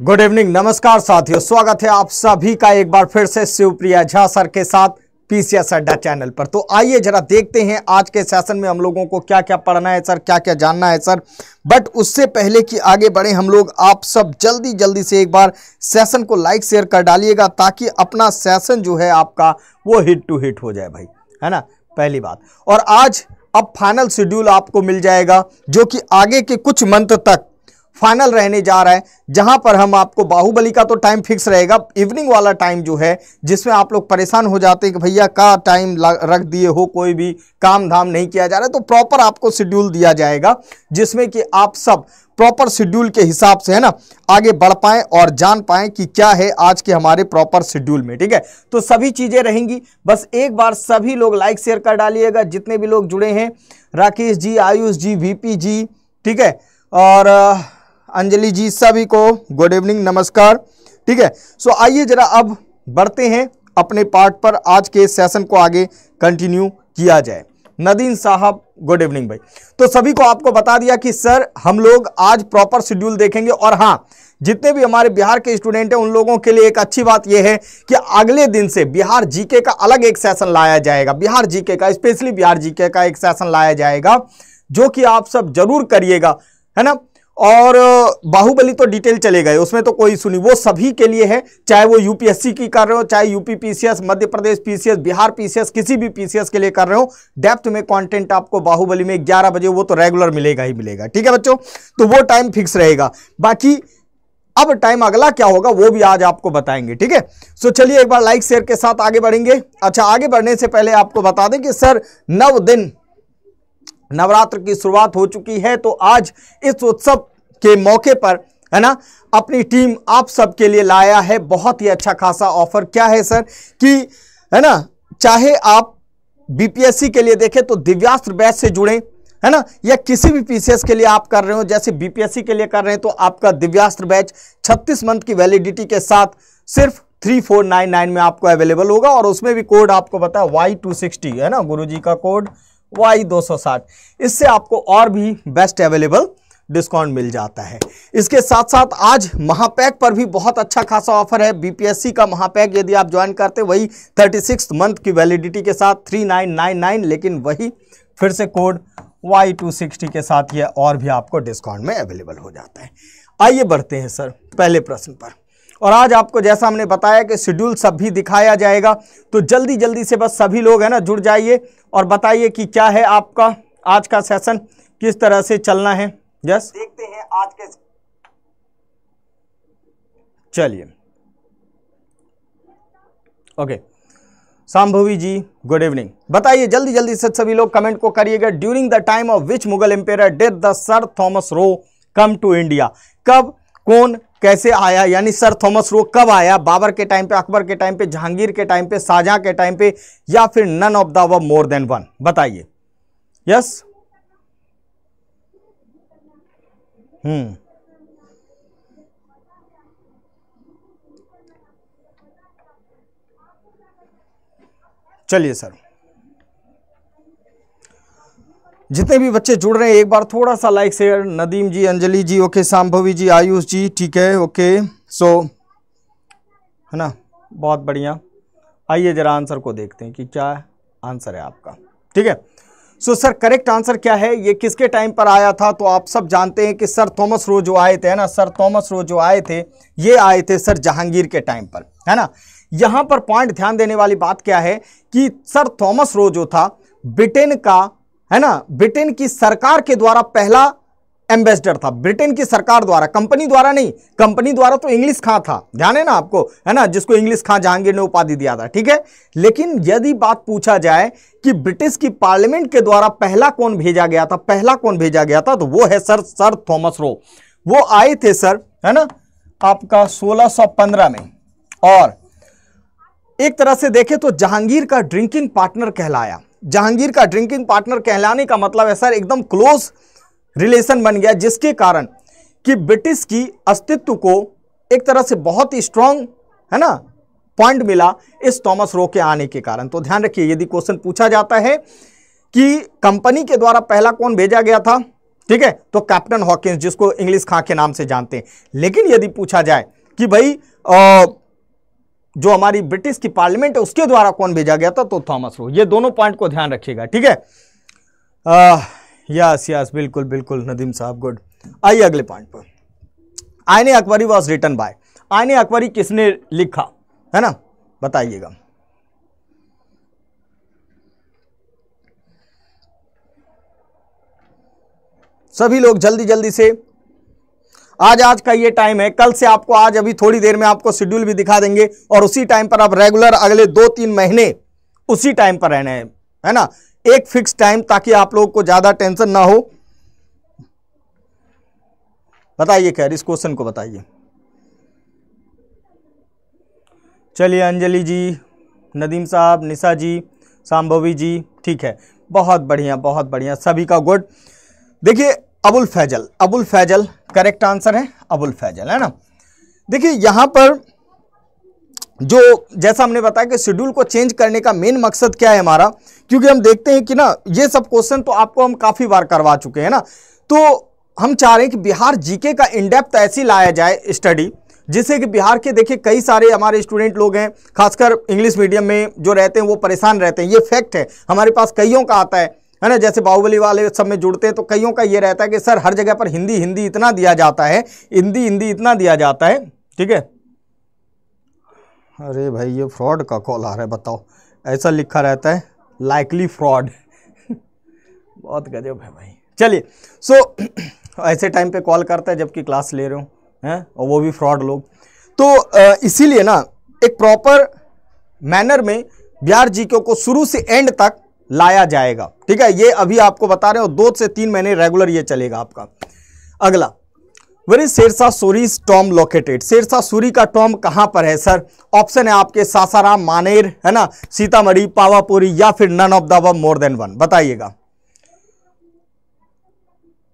Good evening नमस्कार साथियों स्वागत है आप सभी का एक बार फिर से शिवप्रिया झा सर के साथ पीसीएस अड्डा चैनल पर तो आइए जरा देखते हैं आज के सेशन में हम लोगों को क्या क्या पढ़ना है सर क्या क्या जानना है सर बट उससे पहले कि आगे बढ़े हम लोग आप सब जल्दी जल्दी से एक बार सेशन को लाइक शेयर कर डालिएगा ताकि अपना सेशन जो है आपका वो हिट टू हिट हो जाए भाई है ना पहली बात और आज अब फाइनल शेड्यूल आपको मिल जाएगा जो कि आगे के कुछ मंथ तक फाइनल रहने जा रहा है जहां पर हम आपको बाहुबली का तो टाइम फिक्स रहेगा इवनिंग वाला टाइम जो है जिसमें आप लोग परेशान हो जाते हैं कि भैया का टाइम रख दिए हो कोई भी काम धाम नहीं किया जा रहा है तो प्रॉपर आपको शेड्यूल दिया जाएगा जिसमें कि आप सब प्रॉपर शेड्यूल के हिसाब से है ना आगे बढ़ पाए और जान पाए कि क्या है आज के हमारे प्रॉपर शेड्यूल में ठीक है तो सभी चीजें रहेंगी बस एक बार सभी लोग लाइक शेयर कर डालिएगा जितने भी लोग जुड़े हैं राकेश जी आयुष जी वीपी जी ठीक है और अंजलि जी सभी को गुड इवनिंग नमस्कार ठीक है सो आइए जरा अब बढ़ते हैं अपने पार्ट पर आज के सेशन को आगे कंटिन्यू किया जाए नदीन साहब गुड इवनिंग भाई तो सभी को आपको बता दिया कि सर हम लोग आज प्रॉपर शेड्यूल देखेंगे और हाँ जितने भी हमारे बिहार के स्टूडेंट हैं उन लोगों के लिए एक अच्छी बात यह है कि अगले दिन से बिहार जीके का अलग एक सेशन लाया जाएगा बिहार जीके का स्पेशली बिहार जीके का एक सेशन लाया जाएगा जो कि आप सब जरूर करिएगा है ना और बाहुबली तो डिटेल चले गए उसमें तो कोई सुनी वो सभी के लिए है चाहे वो यूपीएससी की कर रहे हो चाहे UP PCS Madhya Pradesh PCS Bihar PCS किसी भी पीसीएस के लिए कर रहे हो डेप्थ में कंटेंट आपको बाहुबली में 11 बजे वो तो रेगुलर मिलेगा ही मिलेगा ठीक है बच्चों तो वो टाइम फिक्स रहेगा बाकी अब टाइम अगला क्या होगा वो भी आज आपको बताएंगे ठीक है सो चलिए एक बार लाइक शेयर के साथ आगे बढ़ेंगे अच्छा आगे बढ़ने से पहले आपको बता दें कि सर नव दिन नवरात्र की शुरुआत हो चुकी है तो आज इस उत्सव के मौके पर है ना अपनी टीम आप सबके लिए लाया है बहुत ही अच्छा खासा ऑफर क्या है सर कि है ना चाहे आप बीपीएससी के लिए देखें तो दिव्यास्त्र बैच से जुड़ें है ना या किसी भी पीसीएस के लिए आप कर रहे हो जैसे बीपीएससी के लिए कर रहे हैं तो आपका दिव्यास्त्र बैच 36 मंथ की वैलिडिटी के साथ सिर्फ 3499 में आपको अवेलेबल होगा और उसमें भी कोड आपको बताया वाई टू है ना गुरु का कोड वाई दो इससे आपको और भी बेस्ट अवेलेबल डिस्काउंट मिल जाता है इसके साथ साथ आज महापैक पर भी बहुत अच्छा खासा ऑफर है बीपीएससी का महापैक यदि आप ज्वाइन करते वही थर्टी मंथ की वैलिडिटी के साथ थ्री लेकिन वही फिर से कोड वाई टू सिक्सटी के साथ यह और भी आपको डिस्काउंट में अवेलेबल हो जाता है आइए बढ़ते हैं सर पहले प्रश्न पर और आज आपको जैसा हमने बताया कि शेड्यूल सब भी दिखाया जाएगा तो जल्दी जल्दी से बस सभी लोग है ना जुड़ जाइए और बताइए कि क्या है आपका आज का सेशन किस तरह से चलना है yes? देखते हैं आज के चलिए okay Shambhavi Sambhavi ji good evening बताइए जल्दी जल्दी से सभी लोग कमेंट को करिएगा during the time of which Mughal empire death the sir Thomas Roe come to India कब कौन कैसे आया यानी सर थॉमस रो कब आया बाबर के टाइम पे अकबर के टाइम पे जहांगीर के टाइम पे शाहजहां के टाइम पे या फिर नन ऑफ द व मोर देन वन बताइए यस yes? हम्म चलिए सर जितने भी बच्चे जुड़ रहे हैं एक बार थोड़ा सा like share Nadeem ji Anjali ji okay Sambhavi ji Ayush ji ठीक है ओके सो है ना बहुत बढ़िया आइए ज़रा आंसर को देखते हैं कि क्या आंसर है आपका ठीक है सो सर करेक्ट आंसर क्या है ये किसके टाइम पर आया था तो आप सब जानते हैं कि सर थॉमस रो जो आए थे है ना सर थॉमस रो जो आए थे ये आए थे सर जहांगीर के टाइम पर है ना यहाँ पर पॉइंट ध्यान देने वाली बात क्या है कि सर थॉमस रो जो था ब्रिटेन का है ना ब्रिटेन की सरकार के द्वारा पहला एम्बेसडर था ब्रिटेन की सरकार द्वारा कंपनी द्वारा नहीं कंपनी द्वारा तो इंग्लिश खां था ध्यान है ना आपको है ना जिसको इंग्लिश खां जहांगीर ने उपाधि दिया था ठीक है लेकिन यदि बात पूछा जाए कि ब्रिटिश की पार्लियामेंट के द्वारा पहला कौन भेजा गया था पहला कौन भेजा गया था तो वो है सर सर थॉमस रो वो आए थे सर है ना आपका सोलह में और एक तरह से देखे तो जहांगीर का ड्रिंकिंग पार्टनर कहलाया जहांगीर का ड्रिंकिंग पार्टनर कहलाने का मतलब है सर एकदम क्लोज रिलेशन बन गया जिसके कारण कि ब्रिटिश की अस्तित्व को एक तरह से बहुत ही स्ट्रांग है ना पॉइंट मिला इस थॉमस रो के आने के कारण तो ध्यान रखिए यदि क्वेश्चन पूछा जाता है कि कंपनी के द्वारा पहला कौन भेजा गया था ठीक है तो कैप्टन हॉकिंस जिसको इंग्लिश खां के नाम से जानते हैं लेकिन यदि पूछा जाए कि भाई आ, जो हमारी ब्रिटिश की पार्लियामेंट है उसके द्वारा कौन भेजा गया था तो थॉमस रो ये दोनों पॉइंट को ध्यान रखिएगा ठीक है आ, यस यस बिल्कुल बिल्कुल नदीम साहब गुड आइए अगले पॉइंट पर Ain Akbari was written by Ain Akbari किसने लिखा है ना बताइएगा सभी लोग जल्दी जल्दी से आज आज का ये टाइम है कल से आपको आज अभी थोड़ी देर में आपको शेड्यूल भी दिखा देंगे और उसी टाइम पर आप रेगुलर अगले दो तीन महीने उसी टाइम पर रहना हैं है ना एक फिक्स टाइम ताकि आप लोगों को ज़्यादा टेंशन ना हो बताइए खैर इस क्वेश्चन को बताइए चलिए अंजलि जी नदीम साहब निशा जी सांभवी जी ठीक है बहुत बढ़िया बहुत बढ़िया सभी का गुड देखिए अबुल फैजल अबुल फैजल करेक्ट आंसर है अबुल फैजल है ना देखिए यहाँ पर जो जैसा हमने बताया कि शेड्यूल को चेंज करने का मेन मकसद क्या है हमारा क्योंकि हम देखते हैं कि ना ये सब क्वेश्चन तो आपको हम काफ़ी बार करवा चुके हैं ना तो हम चाह रहे हैं कि बिहार जीके का इनडेप्थ ऐसी लाया जाए स्टडी जिससे कि बिहार के देखिए कई सारे हमारे स्टूडेंट लोग हैं खासकर इंग्लिश मीडियम में जो रहते हैं वो परेशान रहते हैं ये फैक्ट है हमारे पास कईयों का आता है है ना जैसे बाहुबली वाले सब में जुड़ते हैं तो कईयों का ये रहता है कि सर हर जगह पर हिंदी हिंदी इतना दिया जाता है हिंदी हिंदी इतना दिया जाता है ठीक है अरे भाई ये फ्रॉड का कॉल आ रहा है बताओ ऐसा लिखा रहता है लाइकली फ्रॉड बहुत गजब है भाई चलिए सो so, ऐसे टाइम पे कॉल करता है जबकि क्लास ले रहे हो हैं और वो भी फ्रॉड लोग तो इसीलिए ना एक प्रॉपर मैनर में बिहार जी को शुरू से एंड तक लाया जाएगा ठीक है ये अभी आपको बता रहे हो दो से तीन महीने रेगुलर ये चलेगा आपका अगला very Sher Shah Suri Tom located Sher Shah Suri का टॉम कहाँ पर है सर ऑप्शन है आपके सासाराम मानेर है ना सीतामढ़ी पावापुरी या फिर none of the more than one बताइएगा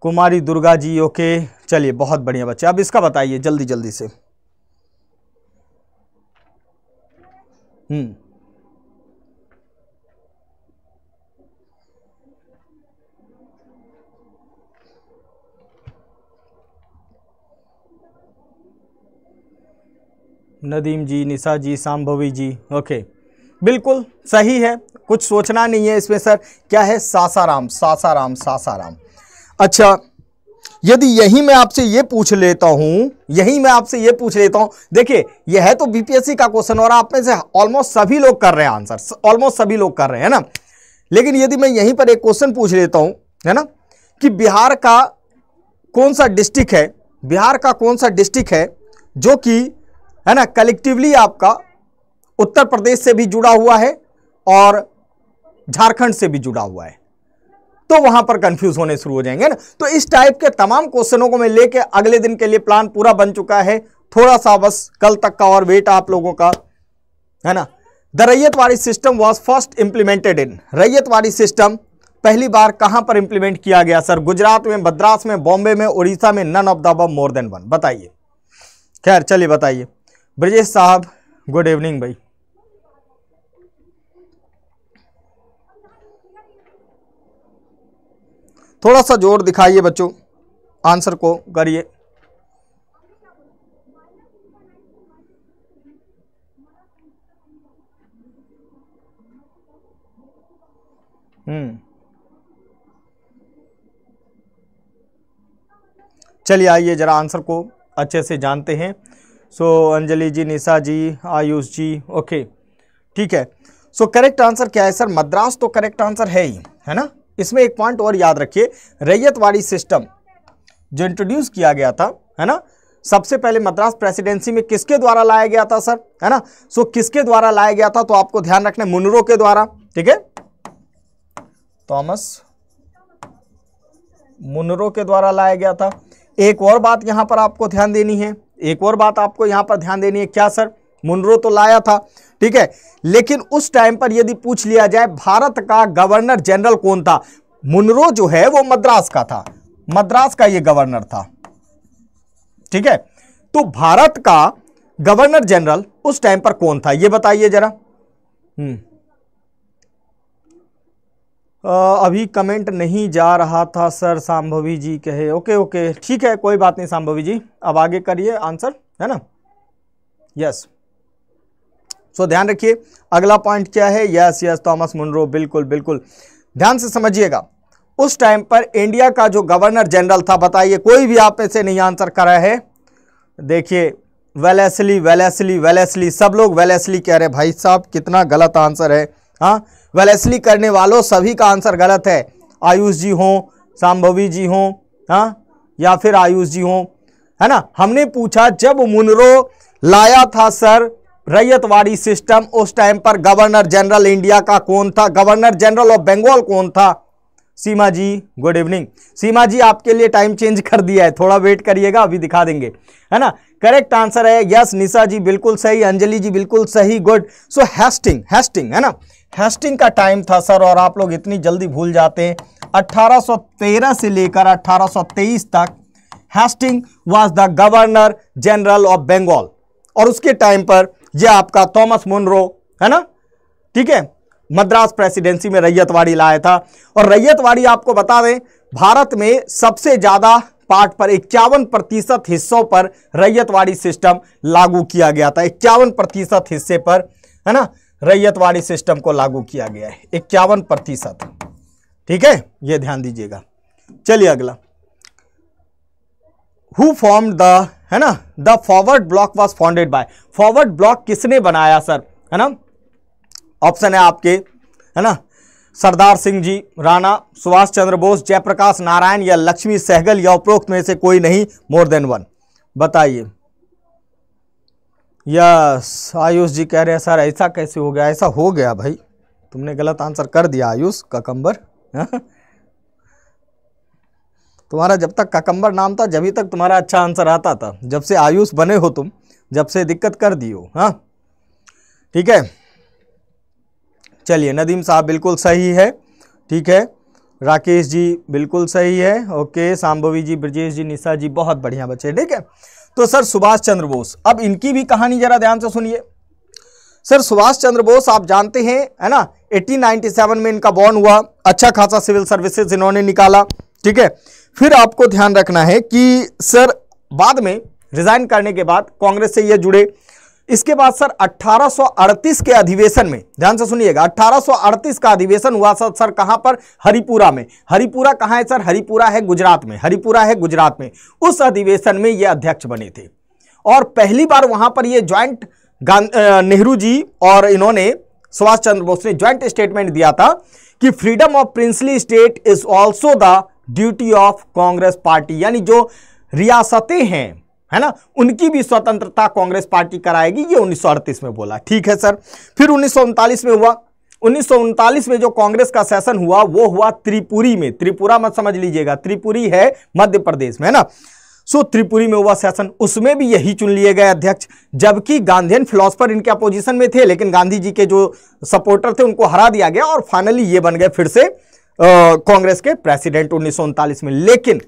कुमारी दुर्गा जी ओके चलिए बहुत बढ़िया बच्चे अब इसका बताइए जल्दी जल्दी से हम्म नदीम जी निशा जी सांभवी जी ओके बिल्कुल सही है कुछ सोचना नहीं है इसमें सर क्या है सासाराम सासाराम सासाराम अच्छा यदि यही मैं आपसे ये पूछ लेता हूं यही मैं आपसे ये पूछ लेता हूं देखिए यह है तो बीपीएससी का क्वेश्चन और आप में से ऑलमोस्ट सभी लोग कर रहे हैं आंसर ऑलमोस्ट सभी लोग कर रहे हैं ना लेकिन यदि मैं यहीं पर एक क्वेश्चन पूछ लेता हूं है ना कि बिहार का कौन सा डिस्ट्रिक्ट है बिहार का कौन सा डिस्ट्रिक्ट है जो कि है ना कलेक्टिवली आपका उत्तर प्रदेश से भी जुड़ा हुआ है और झारखंड से भी जुड़ा हुआ है तो वहां पर कंफ्यूज होने शुरू हो जाएंगे ना तो इस टाइप के तमाम क्वेश्चनों को मैं लेके अगले दिन के लिए प्लान पूरा बन चुका है थोड़ा सा बस कल तक का और वेट आप लोगों का है ना the Ryotwari system was first implemented in Ryotwari system पहली बार कहां पर इंप्लीमेंट किया गया सर गुजरात में मद्रास में बॉम्बे में उड़ीसा में none of the more than one बताइए खैर चलिए बताइए ब्रजेश साहब गुड इवनिंग भाई थोड़ा सा जोर दिखाइए बच्चों आंसर को करिए हम्म चलिए आइए जरा आंसर को अच्छे से जानते हैं सो अंजलि जी निशा जी आयुष जी ओके ठीक है सो करेक्ट आंसर क्या है सर मद्रास तो करेक्ट आंसर है ही है ना इसमें एक पॉइंट और याद रखिए रैयतवाड़ी सिस्टम जो इंट्रोड्यूस किया गया था है ना सबसे पहले मद्रास प्रेसिडेंसी में किसके द्वारा लाया गया था सर है ना सो so, किसके द्वारा लाया गया था तो आपको ध्यान रखना है मुनरो के द्वारा ठीक है थॉमस मुनरो के द्वारा लाया गया था एक और बात यहां पर आपको ध्यान देनी है एक और बात आपको यहां पर ध्यान देनी है क्या सर मुनरो तो लाया था ठीक है लेकिन उस टाइम पर यदि पूछ लिया जाए भारत का गवर्नर जनरल कौन था मुनरो जो है वो मद्रास का था मद्रास का ये गवर्नर था ठीक है तो भारत का गवर्नर जनरल उस टाइम पर कौन था ये बताइए जरा हम्म अभी कमेंट नहीं जा रहा था सर सांभवी जी कहे ओके ओके ठीक है कोई बात नहीं सांभवी जी अब आगे करिए आंसर है ना यस सो ध्यान रखिए अगला पॉइंट क्या है यस यस थॉमस मुनरो बिल्कुल बिल्कुल ध्यान से समझिएगा उस टाइम पर इंडिया का जो गवर्नर जनरल था बताइए कोई भी आप में से नहीं आंसर करा है देखिए वेलेसली वेलेसली वेलेसली सब लोग वेलेसली कह रहे भाई साहब कितना गलत आंसर है हाँ वेलेसली e करने वालों सभी का आंसर गलत है आयुष जी हों सांभवी जी हों हाँ, या फिर आयुष जी हों है ना हमने पूछा जब मुनरो लाया था सर रैयतवाड़ी सिस्टम उस टाइम पर गवर्नर जनरल इंडिया का कौन था गवर्नर जनरल ऑफ बंगाल कौन था सीमा जी गुड इवनिंग सीमा जी आपके लिए टाइम चेंज कर दिया है थोड़ा वेट करिएगा अभी दिखा देंगे है ना करेक्ट आंसर है यस निशा जी बिल्कुल सही अंजलि जी बिल्कुल सही गुड सो हैस्टिंग हैस्टिंग है ना फेस्टिंग का टाइम था सर और आप लोग इतनी जल्दी भूल जाते हैं 1813 से लेकर 1823 तक Hasting was the governor general of Bengal और उसके टाइम पर ये आपका थॉमस मुनरो है ना ठीक है मद्रास प्रेसिडेंसी में रैयतवाड़ी लाया था और रैयतवाड़ी आपको बता दें भारत में सबसे ज़्यादा पार्ट पर इक्यावन प्रतिशत हिस्सों पर रैयतवाड़ी सिस्टम लागू किया गया था इक्यावन प्रतिशत हिस्से पर है ना रैयतवाड़ी सिस्टम को लागू किया गया है इक्यावन प्रतिशत ठीक है ये ध्यान दीजिएगा चलिए अगला हु फॉर्म द है ना the Forward Bloc was founded by Forward Bloc किसने बनाया सर है ना ऑप्शन है आपके है ना सरदार सिंह जी राणा सुभाष चंद्र बोस जयप्रकाश नारायण या लक्ष्मी सहगल या उपरोक्त में से कोई नहीं मोर देन वन बताइए यस आयुष जी कह रहे हैं सर ऐसा कैसे हो गया ऐसा हो गया भाई तुमने गलत आंसर कर दिया आयुष ककम्बर तुम्हारा जब तक ककम्बर नाम था जब ही तक तुम्हारा अच्छा आंसर आता था जब से आयुष बने हो तुम जब से दिक्कत कर दी हो हाँ ठीक है चलिए नदीम साहब बिल्कुल सही है ठीक है राकेश जी बिल्कुल सही है ओके सांभवी जी ब्रजेश जी निशा जी बहुत बढ़िया बच्चे ठीक है तो सर सुभाष चंद्र बोस अब इनकी भी कहानी जरा ध्यान से सुनिए सर सुभाष चंद्र बोस आप जानते हैं है ना 1897 में इनका बॉर्न हुआ अच्छा खासा सिविल सर्विसेज इन्होंने निकाला ठीक है फिर आपको ध्यान रखना है कि सर बाद में रिजाइन करने के बाद कांग्रेस से ये जुड़े इसके बाद सर 1838 के अधिवेशन में ध्यान से सुनिएगा 1838 का अधिवेशन हुआ सर सर कहां पर हरिपुरा में हरिपुरा कहां है सर हरिपुरा है गुजरात में हरिपुरा है गुजरात में उस अधिवेशन में ये अध्यक्ष बने थे और पहली बार वहां पर ये ज्वाइंट नेहरू जी और इन्होंने सुभाष चंद्र बोस ने ज्वाइंट स्टेटमेंट दिया था कि freedom of princely state is also the duty of Congress Party यानी जो रियासतें हैं है ना उनकी भी स्वतंत्रता कांग्रेस पार्टी कराएगी ये उन्नीस में बोला ठीक है सर फिर उन्नीस में हुआ उन्नीस में जो कांग्रेस का सेशन हुआ वो हुआ त्रिपुरी में त्रिपुरा मत समझ लीजिएगा त्रिपुरी है मध्य प्रदेश में है ना सो त्रिपुरी में हुआ सेशन उसमें भी यही चुन लिए गए अध्यक्ष जबकि गांधीन फिलोसफर इनके अपोजिशन में थे लेकिन गांधी जी के जो सपोर्टर थे उनको हरा दिया गया और फाइनली ये बन गए फिर से कांग्रेस के प्रेसिडेंट उन्नीस में लेकिन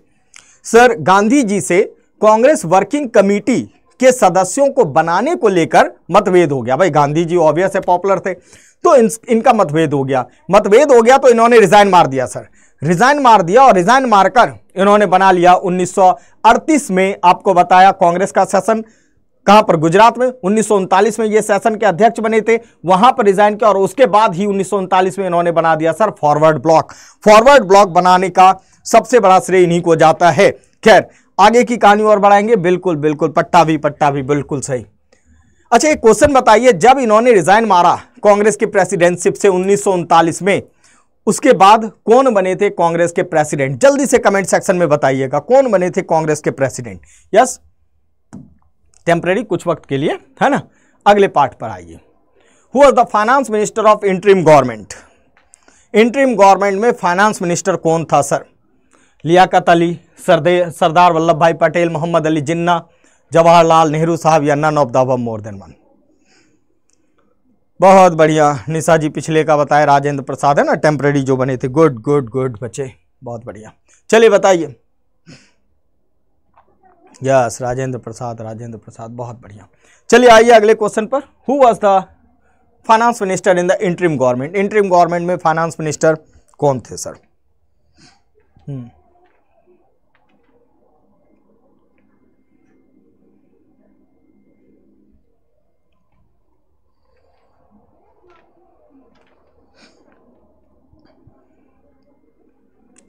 सर गांधी जी से कांग्रेस वर्किंग कमेटी के सदस्यों को बनाने को लेकर मतभेद हो गया भाई गांधी जी ऑब्वियस है पॉपुलर थे तो इन, इनका मतभेद हो गया मतभेद हो गया तो इन्होंने रिजाइन मार दिया सर रिजाइन मार दिया और रिजाइन मारकर इन्होंने बना लिया 1938 में आपको बताया कांग्रेस का सेशन कहां पर गुजरात में उन्नीस में ये सेशन के अध्यक्ष बने थे वहां पर रिजाइन किया और उसके बाद ही उन्नीस में इन्होंने बना दिया सर फॉरवर्ड ब्लॉक फॉरवर्ड ब्लॉक बनाने का सबसे बड़ा श्रेय इन्हीं को जाता है खैर आगे की कहानी और बढ़ाएंगे बिल्कुल बिल्कुल पट्टा भी पट्टा भी बिल्कुल सही अच्छा एक क्वेश्चन बताइए जब इन्होंने रिजाइन मारा कांग्रेस की प्रेसिडेंटशिप से उन्नीस में उसके बाद कौन बने थे कांग्रेस के प्रेसिडेंट जल्दी से कमेंट सेक्शन में बताइएगा कौन बने थे कांग्रेस के प्रेसिडेंट यस टेम्परेरी कुछ वक्त के लिए है ना अगले पार्ट पर आइए who was the finance minister of interim government interim government में फाइनेंस मिनिस्टर कौन था सर लियाकत अली सरदार वल्लभ भाई पटेल मोहम्मद अली जिन्ना जवाहरलाल नेहरू साहब या none of the more than one बहुत बढ़िया निशा जी पिछले का बताया राजेंद्र प्रसाद है ना टेम्प्रेरी जो बने थे गुड गुड गुड बच्चे बहुत बढ़िया चलिए बताइए यस राजेंद्र प्रसाद राजेंद्र प्रसाद बहुत बढ़िया चलिए आइए अगले क्वेश्चन पर who was the finance minister in the interim government interim government में फाइनेंस मिनिस्टर कौन थे सर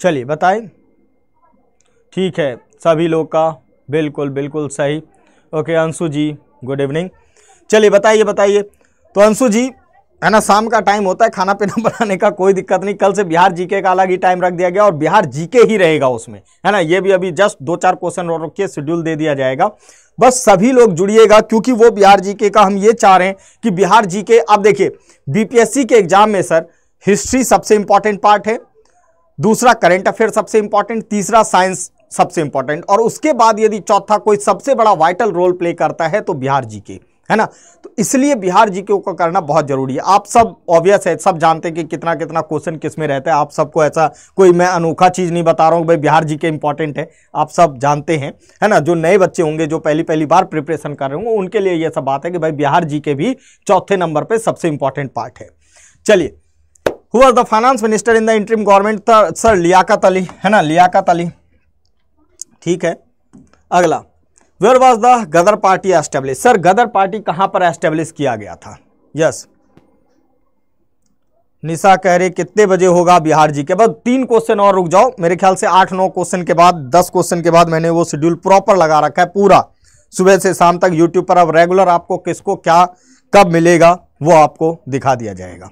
चलिए बताए ठीक है सभी लोग का बिल्कुल बिल्कुल सही okay Anshu ji good evening चलिए बताइए बताइए तो अंशु जी है ना शाम का टाइम होता है खाना पीना बनाने का कोई दिक्कत नहीं कल से बिहार जीके का अलग ही टाइम रख दिया गया और बिहार जीके ही रहेगा उसमें है ना ये भी अभी जस्ट दो चार क्वेश्चन और रखिए शेड्यूल दे दिया जाएगा बस सभी लोग जुड़िएगा क्योंकि वो बिहार जीके का हम ये चाह रहे हैं कि बिहार जीके अब देखिए बीपीएससी के एग्जाम में सर हिस्ट्री सबसे इंपॉर्टेंट पार्ट है दूसरा करेंट अफेयर सबसे इंपॉर्टेंट तीसरा साइंस सबसे इंपॉर्टेंट और उसके बाद यदि चौथा कोई सबसे बड़ा वाइटल रोल प्ले करता है तो बिहार जी के है ना तो इसलिए बिहार जी के को करना बहुत जरूरी है आप सब ऑब्वियस है सब जानते हैं कि कितना कितना क्वेश्चन किस में रहता है आप सबको ऐसा कोई मैं अनोखा चीज़ नहीं बता रहा हूँ भाई बिहार जी के इंपॉर्टेंट है आप सब जानते हैं है ना जो नए बच्चे होंगे जो पहली पहली बार प्रिपरेशन कर रहे होंगे उनके लिए यह सब बात है कि भाई बिहार जी के भी चौथे नंबर पर सबसे इंपॉर्टेंट पार्ट है चलिए who was the finance minister in the interim government था, सर लियाकत अली है ना लियाकत अली ठीक है अगला where was the Ghadar Party establish sir Ghadar Party कहाँ पर एस्टेब्लिश किया गया था यस yes. निशा कह रहे कितने बजे होगा बिहार जी के बाद तीन क्वेश्चन और रुक जाओ मेरे ख्याल से आठ नौ क्वेश्चन के बाद दस क्वेश्चन के बाद मैंने वो शेड्यूल प्रॉपर लगा रखा है पूरा सुबह से शाम तक यूट्यूब पर अब रेगुलर आपको किसको क्या कब मिलेगा वो आपको दिखा दिया जाएगा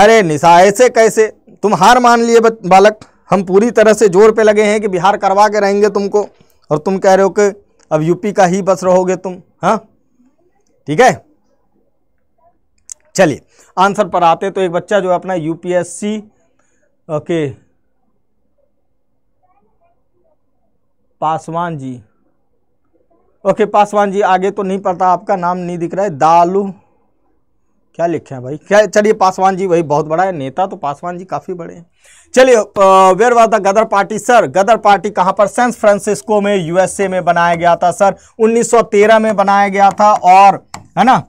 अरे निशा ऐसे कैसे तुम हार मान लिए बालक हम पूरी तरह से जोर पे लगे हैं कि बिहार करवा के रहेंगे तुमको और तुम कह रहे हो कि अब यूपी का ही बस रहोगे तुम हाँ ठीक है चलिए आंसर पर आते तो एक बच्चा जो अपना UPSC okay Paswan ji okay Paswan ji आगे तो नहीं पता आपका नाम नहीं दिख रहा है दालू क्या लिखे हैं भाई क्या चलिए पासवान जी वही बहुत बड़ा है नेता तो पासवान जी काफ़ी बड़े हैं चलिए where was the Ghadar Party sir Ghadar Party कहाँ पर सैन फ्रांसिस्को में यूएसए में बनाया गया था सर 1913 में बनाया गया था और है ना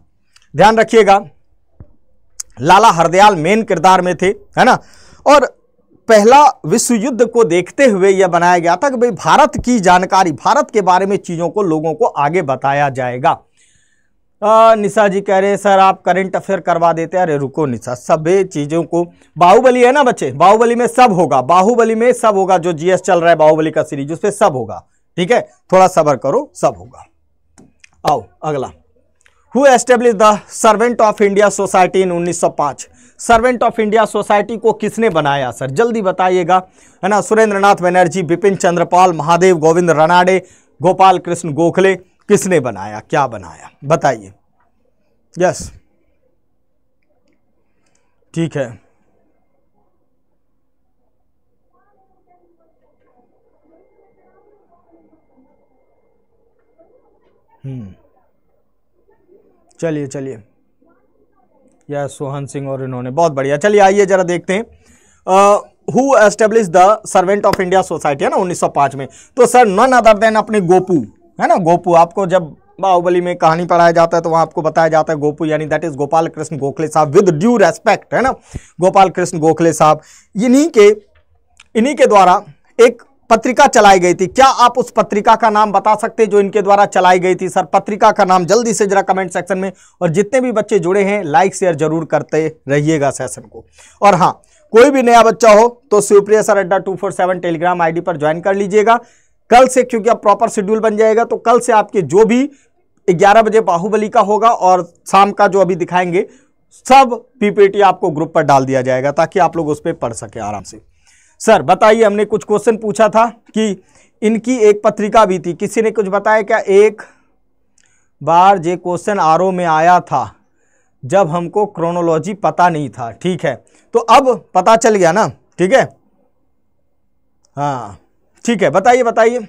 ध्यान रखिएगा लाला हरदयाल मेन किरदार में थे है ना और पहला विश्व युद्ध को देखते हुए यह बनाया गया था कि भाई भारत की जानकारी भारत के बारे में चीज़ों को लोगों को आगे बताया जाएगा निशा जी कह रहे हैं सर आप करंट अफेयर करवा देते हैं अरे रुको निशा सभी चीज़ों को बाहुबली है ना बच्चे बाहुबली में सब होगा बाहुबली में सब होगा जो जीएस चल रहा है बाहुबली का सीरीज उस पर सब होगा ठीक है थोड़ा सबर करो सब होगा आओ अगला who establish the servant of India society in पांच सर्वेंट ऑफ इंडिया सोसाइटी को किसने बनाया सर जल्दी बताइएगा है ना नाथ बनर्जी बिपिन चंद्रपाल महादेव गोविंद रनाडे गोपाल कृष्ण गोखले किसने बनाया क्या बनाया बताइए यस ठीक है हम्म। चलिए चलिए यस सोहन सिंह और इन्होंने बहुत बढ़िया चलिए आइए जरा देखते हैं who establish the servant of India society है ना 1905 में तो सर नन अदर देन अपने गोपू है ना गोपू आपको जब बाहुबली में कहानी पढ़ाया जाता है तो वहाँ आपको बताया जाता है गोपू यानी दैट इज गोपाल कृष्ण गोखले साहब विद ड्यू रेस्पेक्ट है ना गोपाल कृष्ण गोखले साहब इन्हीं के इन्हीं के द्वारा एक पत्रिका चलाई गई थी क्या आप उस पत्रिका का नाम बता सकते जो इनके द्वारा चलाई गई थी सर पत्रिका का नाम जल्दी से जरा कमेंट सेक्शन में और जितने भी बच्चे जुड़े हैं लाइक शेयर जरूर करते रहिएगा सेशन को और हाँ कोई भी नया बच्चा हो तो Shivpriya sir Adda two four seven Telegram ID पर ज्वाइन कर लीजिएगा कल से क्योंकि अब प्रॉपर शेड्यूल बन जाएगा तो कल से आपके जो भी 11 बजे बाहुबली का होगा और शाम का जो अभी दिखाएंगे सब पीपीटी आपको ग्रुप पर डाल दिया जाएगा ताकि आप लोग उस पर पढ़ सके आराम से सर बताइए हमने कुछ क्वेश्चन पूछा था कि इनकी एक पत्रिका भी थी किसी ने कुछ बताया क्या एक बार जे क्वेश्चन आर में आया था जब हमको क्रोनोलॉजी पता नहीं था ठीक है तो अब पता चल गया ना ठीक है हाँ ठीक है बताइए बताइए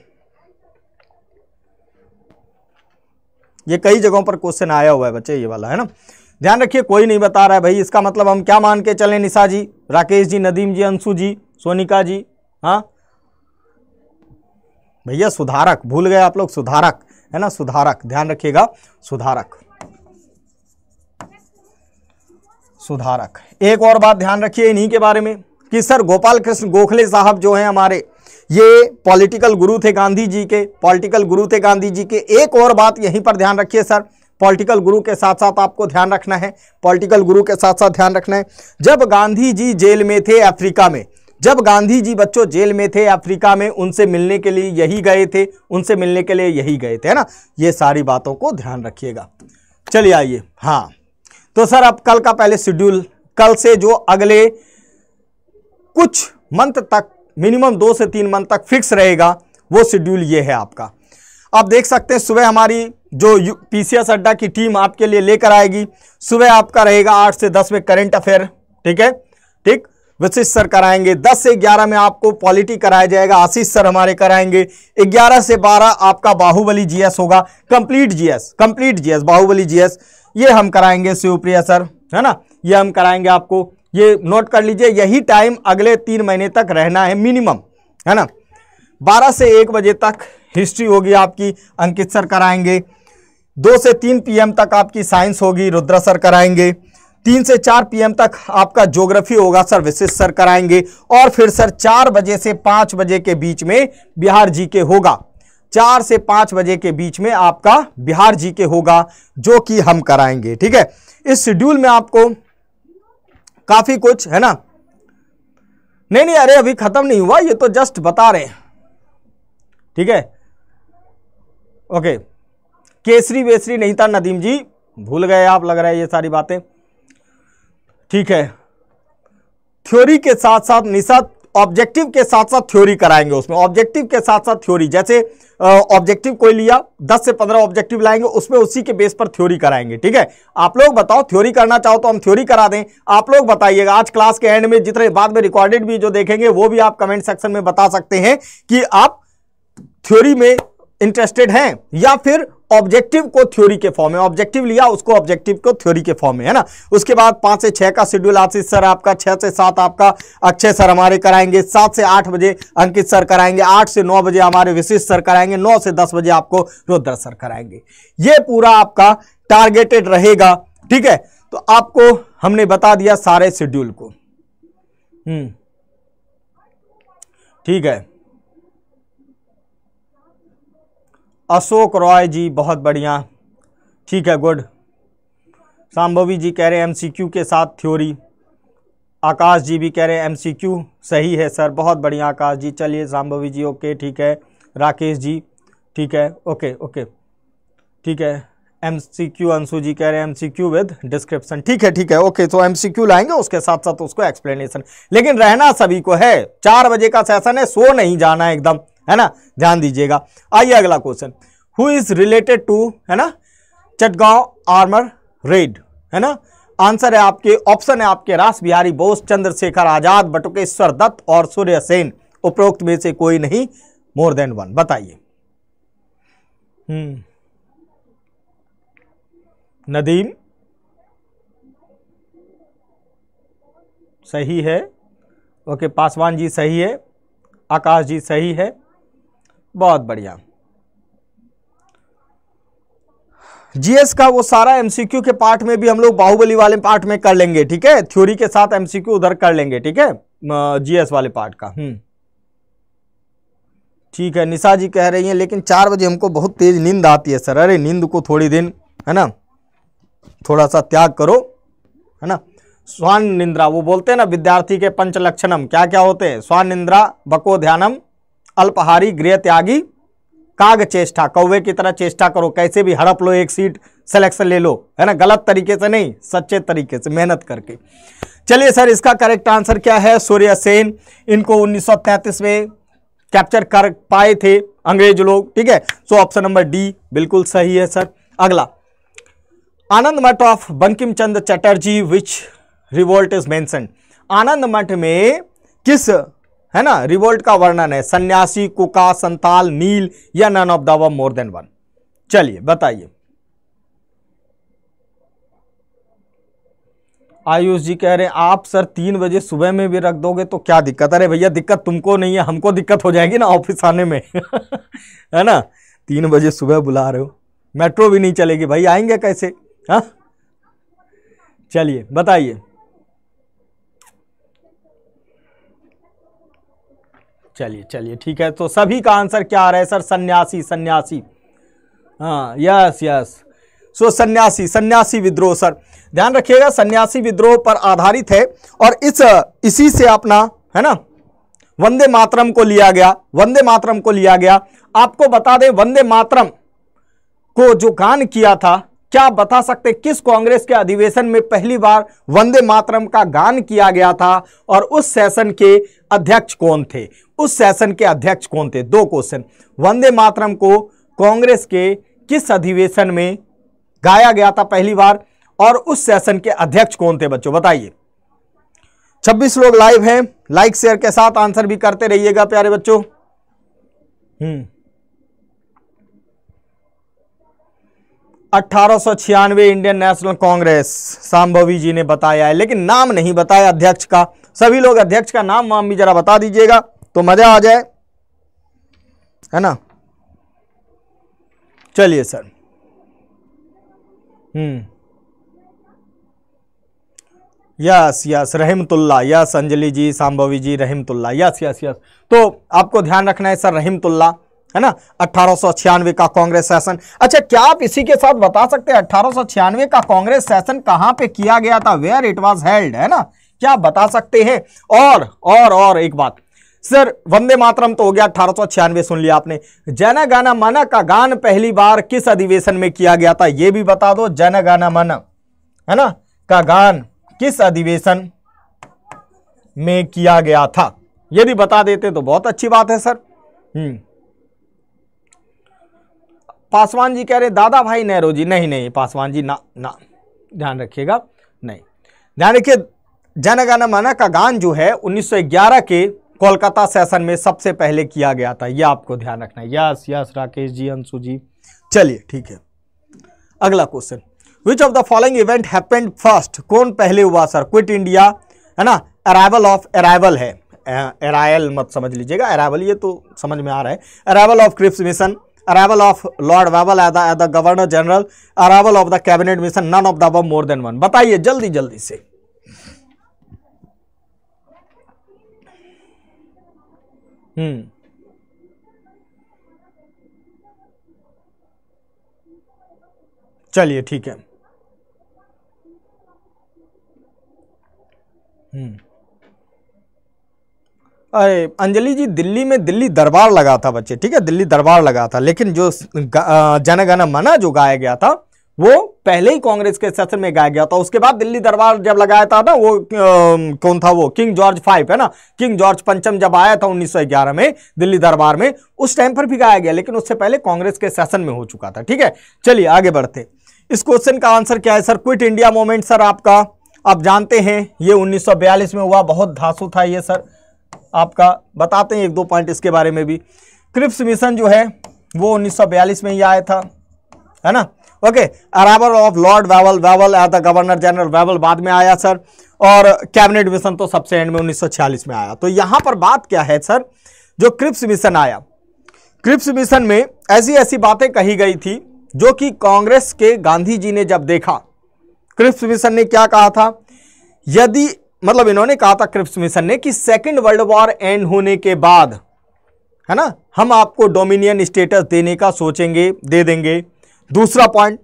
ये कई जगहों पर क्वेश्चन आया हुआ है बच्चे ये वाला है ना ध्यान रखिए कोई नहीं बता रहा है भाई इसका मतलब हम क्या मान के चलें निशा जी राकेश जी नदीम जी अंशु जी सोनिका जी हाँ भैया सुधारक भूल गए आप लोग सुधारक है ना सुधारक ध्यान रखिएगा सुधारक सुधारक एक और बात ध्यान रखिए इन्हीं के बारे में कि सर गोपाल कृष्ण गोखले साहब जो हैं हमारे ये पॉलिटिकल गुरु थे गांधी जी के पॉलिटिकल गुरु थे गांधी जी के एक और बात यहीं पर ध्यान रखिए सर पॉलिटिकल गुरु के साथ साथ आपको ध्यान रखना है पॉलिटिकल गुरु के साथ साथ ध्यान रखना है जब गांधी जी जेल में थे अफ्रीका में जब गांधी जी बच्चों जेल में थे अफ्रीका में उनसे मिलने के लिए यही गए थे उनसे मिलने के लिए यही गए थे है ना ये सारी बातों को ध्यान रखिएगा चलिए आइए हाँ तो सर अब कल का पहले शेड्यूल कल से जो अगले कुछ मंथ तक मिनिमम दो से तीन मंथ तक फिक्स रहेगा वो शेड्यूल ये है आपका आप देख सकते हैं सुबह हमारी जो पी सी अड्डा की टीम आपके लिए लेकर आएगी सुबह आपका रहेगा आठ से दस में करेंट अफेयर ठीक है ठीक विशिष्ट सर कराएंगे 10 से 11 में आपको पॉलिटी कराया जाएगा आशीष सर हमारे कराएंगे 11 से 12 आपका बाहुबली जीएस होगा complete GS complete GS Baahubali GS ये हम कराएंगे शिवप्रिया सर है ना ये हम कराएंगे आपको ये नोट कर लीजिए यही टाइम अगले तीन महीने तक रहना है मिनिमम है ना बारह से एक बजे तक हिस्ट्री होगी आपकी अंकित सर कराएंगे दो से तीन पीएम तक आपकी साइंस होगी रुद्रा सर कराएंगे तीन से चार पीएम तक आपका ज्योग्राफी होगा सर विशेष सर कराएंगे और फिर सर चार बजे से पाँच बजे के बीच में बिहार जी के होगा चार से पाँच बजे के बीच में आपका बिहार जी के होगा जो कि हम कराएंगे ठीक है इस शेड्यूल में आपको काफ़ी कुछ है ना नहीं नहीं अरे अभी ख़त्म नहीं हुआ ये तो जस्ट बता रहे हैं ठीक है ओके केसरी वेसरी नहीं था नदीम जी भूल गए आप लग रहा है ये सारी बातें ठीक है थ्योरी के साथ साथ निशा ऑब्जेक्टिव के साथ साथ थ्योरी कराएंगे उसमें ऑब्जेक्टिव के साथ साथ थ्योरी जैसे ऑब्जेक्टिव कोई लिया 10 से 15 ऑब्जेक्टिव लाएंगे उसमें उसी के बेस पर थ्योरी कराएंगे ठीक है आप लोग बताओ थ्योरी करना चाहो तो हम थ्योरी करा दें आप लोग बताइएगा आज क्लास के एंड में जितने बाद में रिकॉर्डेड भी जो देखेंगे वो भी आप कमेंट सेक्शन में बता सकते हैं कि आप थ्योरी में इंटरेस्टेड हैं या फिर ऑब्जेक्टिव को थ्योरी के फॉर्म में ऑब्जेक्टिव लिया उसको ऑब्जेक्टिव को थ्योरी के फॉर्म में है ना उसके बाद पांच से छह का शेड्यूल आशीष सर आपका छह से सात आपका अक्षय सर हमारे कराएंगे सात से आठ बजे अंकित सर कराएंगे आठ से नौ बजे हमारे विशिष्ट सर कराएंगे नौ से दस बजे आपको रुद्र सर कराएंगे ये पूरा आपका टारगेटेड रहेगा ठीक है तो आपको हमने बता दिया सारे शेड्यूल को हम्म ठीक है अशोक रॉय जी बहुत बढ़िया ठीक है गुड शाम्भवी जी कह रहे हैं एमसीक्यू के साथ थ्योरी आकाश जी भी कह रहे हैं एमसीक्यू सही है सर बहुत बढ़िया आकाश जी चलिए शाम्भवी जी ओके ठीक है राकेश जी ठीक है ओके ओके ठीक है M C Q Anshu ji कह रहे हैं M C Q with description ठीक है ठीक है ओके तो एम सी क्यू लाएंगे उसके साथ साथ उसको एक्सप्लेनेशन लेकिन रहना सभी को है चार बजे का सेशन है सो नहीं जाना एकदम है ना ध्यान दीजिएगा आइए अगला question who is related to है ना चटगांव आर्मर रेड है ना आंसर है आपके ऑप्शन है आपके रास बिहारी बोस चंद्रशेखर आजाद बटुकेश्वर दत्त और सूर्य सेन उपरोक्त में से कोई नहीं मोर देन वन बताइए हम्म। नदीम सही है ओके पासवान जी सही है आकाश जी सही है बहुत बढ़िया जीएस का वो सारा एमसीक्यू के पार्ट में भी हम लोग बाहुबली वाले पार्ट में कर लेंगे ठीक है थ्योरी के साथ एमसीक्यू उधर कर लेंगे ठीक है जीएस वाले पार्ट का हम्म ठीक है निशा जी कह रही हैं लेकिन चार बजे हमको बहुत तेज नींद आती है सर अरे नींद को थोड़ी दिन है ना थोड़ा सा त्याग करो है ना स्वान निंद्रा वो बोलते हैं ना विद्यार्थी के पंच लक्षणम क्या क्या होते हैं स्वान निंद्रा बको ध्यानम अल्पहारी गृह त्यागी काग चेष्टा कौवे की तरह चेष्टा करो कैसे भी हड़प लो एक सीट सिलेक्शन ले लो है ना गलत तरीके से नहीं सच्चे तरीके से मेहनत करके चलिए सर इसका करेक्ट आंसर क्या है सूर्य सेन इनको 1933 में कैप्चर कर पाए थे अंग्रेज लोग ठीक है सो ऑप्शन नंबर डी बिल्कुल सही है सर अगला Anand Math of Bankim Chand Chatterjee which revolt is mention Anand Math में किस है ना रिवोल्ट का वर्णन है सन्यासी कुका संताल नील या नन ऑफ दव मोर देन वन चलिए बताइए आयुष जी कह रहे हैं आप सर तीन बजे सुबह में भी रख दोगे तो क्या दिक्कत अरे भैया दिक्कत तुमको नहीं है हमको दिक्कत हो जाएगी ना ऑफिस आने में है ना तीन बजे सुबह बुला रहे हो मेट्रो भी नहीं चलेगी भाई आएंगे कैसे हाँ चलिए बताइए चलिए चलिए ठीक है तो सभी का आंसर क्या आ रहा है सर सन्यासी सन्यासी हाँ यस यस सो सन्यासी सन्यासी विद्रोह सर ध्यान रखिएगा सन्यासी विद्रोह पर आधारित है और इस इसी से अपना है ना वंदे मातरम को लिया गया वंदे मातरम को लिया गया आपको बता दें वंदे मातरम को जो गान किया था क्या आप बता सकते किस कांग्रेस के अधिवेशन में पहली बार वंदे मातरम का गान किया गया था और उस सेशन के अध्यक्ष कौन थे उस सेशन के अध्यक्ष कौन थे दो क्वेश्चन वंदे मातरम को कांग्रेस के किस अधिवेशन में गाया गया था पहली बार और उस सेशन के अध्यक्ष कौन थे बच्चों बताइए 26 लोग लाइव हैं लाइक शेयर के साथ आंसर भी करते रहिएगा प्यारे बच्चों हम्म अठारह इंडियन नेशनल कांग्रेस सांभवी जी ने बताया है लेकिन नाम नहीं बताया अध्यक्ष का सभी लोग अध्यक्ष का नाम वाम भी जरा बता दीजिएगा तो मजा आ जाए है ना चलिए sir hmm yes yes Rahimtulla yes Anjali ji Sambhavi ji Rahimtulla yes yes yes तो आपको ध्यान रखना है सर रहीमतुल्ला है ना अठारह का कांग्रेस शासन अच्छा क्या आप इसी के साथ बता सकते हैं अठारह का कांग्रेस सेशन कहां पे किया गया था वेयर इट वाज हेल्ड है ना क्या बता सकते हैं और और और एक बात सर वंदे मातरम तो हो गया अठारह सुन लिया आपने जन गाना मन का गान पहली बार किस अधिवेशन में किया गया था यह भी बता दो जन गाना मन है ना का गान किस अधिवेशन में किया गया था यदि बता देते तो बहुत अच्छी बात है सर हम्म पासवान जी कह रहे दादा भाई नेहरो जी नहीं नहीं पासवान जी ना ना ध्यान रखिएगा नहीं ध्यान रखिए जनगण मन का गान जो है 1911 के कोलकाता सेशन में सबसे पहले किया गया था यह आपको ध्यान रखना है यस यस राकेश जी अंशु जी चलिए ठीक है अगला question which of the following event happened first कौन पहले हुआ सर क्विट इंडिया है ना अराइवल ऑफ अराइवल है अरायल मत समझ लीजिएगा अराइवल ये तो समझ में आ रहा है arrival of Cripps Mission arrival of Lord Wavell at the governor general arrival of the cabinet mission none of the अब मोर देन वन बताइए जल्दी जल्दी से हम्म चलिए ठीक है हम्म अरे अंजलि जी दिल्ली में दिल्ली दरबार लगा था बच्चे ठीक है दिल्ली दरबार लगा था लेकिन जो जनगण मना जो गाया गया था वो पहले ही कांग्रेस के सेशन में गाया गया था उसके बाद दिल्ली दरबार जब लगाया था ना वो आ, कौन था वो किंग जॉर्ज फाइव है ना किंग जॉर्ज पंचम जब आया था 1911 में दिल्ली दरबार में उस टाइम पर भी गाया गया लेकिन उससे पहले कांग्रेस के सेशन में हो चुका था ठीक है चलिए आगे बढ़ते इस क्वेश्चन का आंसर क्या है sir quit India movement sir आपका आप जानते हैं ये उन्नीस में हुआ बहुत धासु था ये सर आपका बताते हैं एक दो पॉइंट इसके बारे में भी क्रिप्स मिशन जो है वो 1942 में ही आया था है ना okay arrival of Lord Wavell Wavell as the governor general Wavell बाद में आया सर और कैबिनेट मिशन तो सबसे एंड में 1946 में आया तो यहाँ पर बात क्या है सर जो क्रिप्स मिशन आया क्रिप्स मिशन में ऐसी ऐसी बातें कही गई थी जो कि कांग्रेस के गांधी जी ने जब देखा क्रिप्स मिशन ने क्या कहा था यदि मतलब इन्होंने कहा था क्रिप्स मिशन ने कि सेकेंड वर्ल्ड वॉर एंड होने के बाद है ना हम आपको डोमिनियन स्टेटस देने का सोचेंगे दे देंगे दूसरा पॉइंट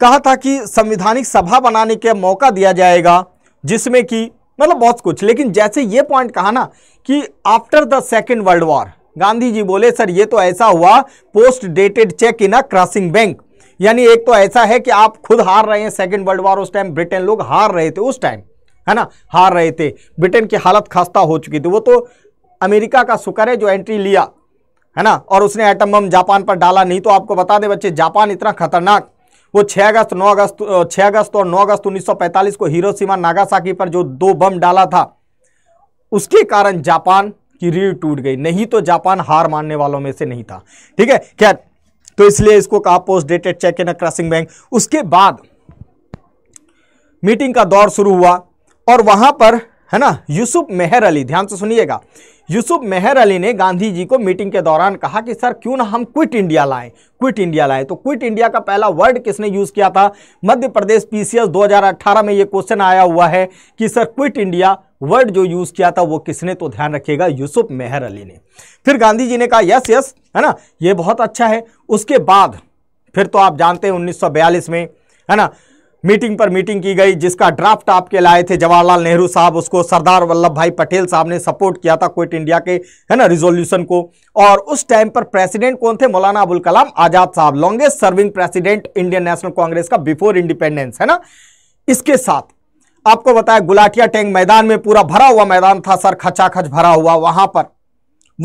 कहा था कि संविधानिक सभा बनाने का मौका दिया जाएगा जिसमें कि मतलब बहुत कुछ लेकिन जैसे ये पॉइंट कहा ना कि after the second world war Gandhi ji बोले सर ये तो ऐसा हुआ post dated cheque in a crossing bank यानी एक तो ऐसा है कि आप खुद हार रहे हैं सेकेंड वर्ल्ड वॉर उस टाइम ब्रिटेन लोग हार रहे थे उस टाइम है ना हार रहे थे ब्रिटेन की हालत खास्ता हो चुकी थी वो तो अमेरिका का शुक्र है जो एंट्री लिया है ना और उसने एटम बम जापान पर डाला नहीं तो आपको बता दें बच्चे जापान इतना खतरनाक वो 6 अगस्त 9 अगस्त 6 अगस्त और 9 अगस्त 1945 को हिरोशिमा नागासाकी पर जो दो बम डाला था उसके कारण जापान की रीढ़ टूट गई नहीं तो जापान हार मानने वालों में से नहीं था ठीक है क्या तो इसलिए इसको कहा post dated cheque in crossing bank उसके बाद मीटिंग का दौर शुरू हुआ और वहां पर है ना यूसुफ मेहर अली ध्यान से सुनिएगा यूसुफ मेहर अली ने गांधी जी को मीटिंग के दौरान कहा कि सर क्यों ना हम क्विट इंडिया लाएं क्विट इंडिया लाएं तो क्विट इंडिया का पहला वर्ड किसने यूज़ किया था मध्य प्रदेश पीसीएस 2018 में ये क्वेश्चन आया हुआ है कि सर क्विट इंडिया वर्ड जो यूज़ किया था वो किसने तो ध्यान रखिएगा यूसुफ मेहर अली ने फिर गांधी जी ने कहा यस यस है ना ये बहुत अच्छा है उसके बाद फिर तो आप जानते हैं उन्नीस में है ना मीटिंग पर मीटिंग की गई जिसका ड्राफ्ट आपके लाए थे जवाहरलाल नेहरू साहब उसको सरदार वल्लभ भाई पटेल साहब ने सपोर्ट किया था क्विट इंडिया के है ना रिजोल्यूशन को और उस टाइम पर प्रेसिडेंट कौन थे मौलाना अबुल कलाम आजाद साहब longest serving president Indian National Congress का बिफोर इंडिपेंडेंस है ना इसके साथ आपको बताया गुलाटिया टैंक मैदान में पूरा भरा हुआ मैदान था सर खचाखच भरा हुआ वहां पर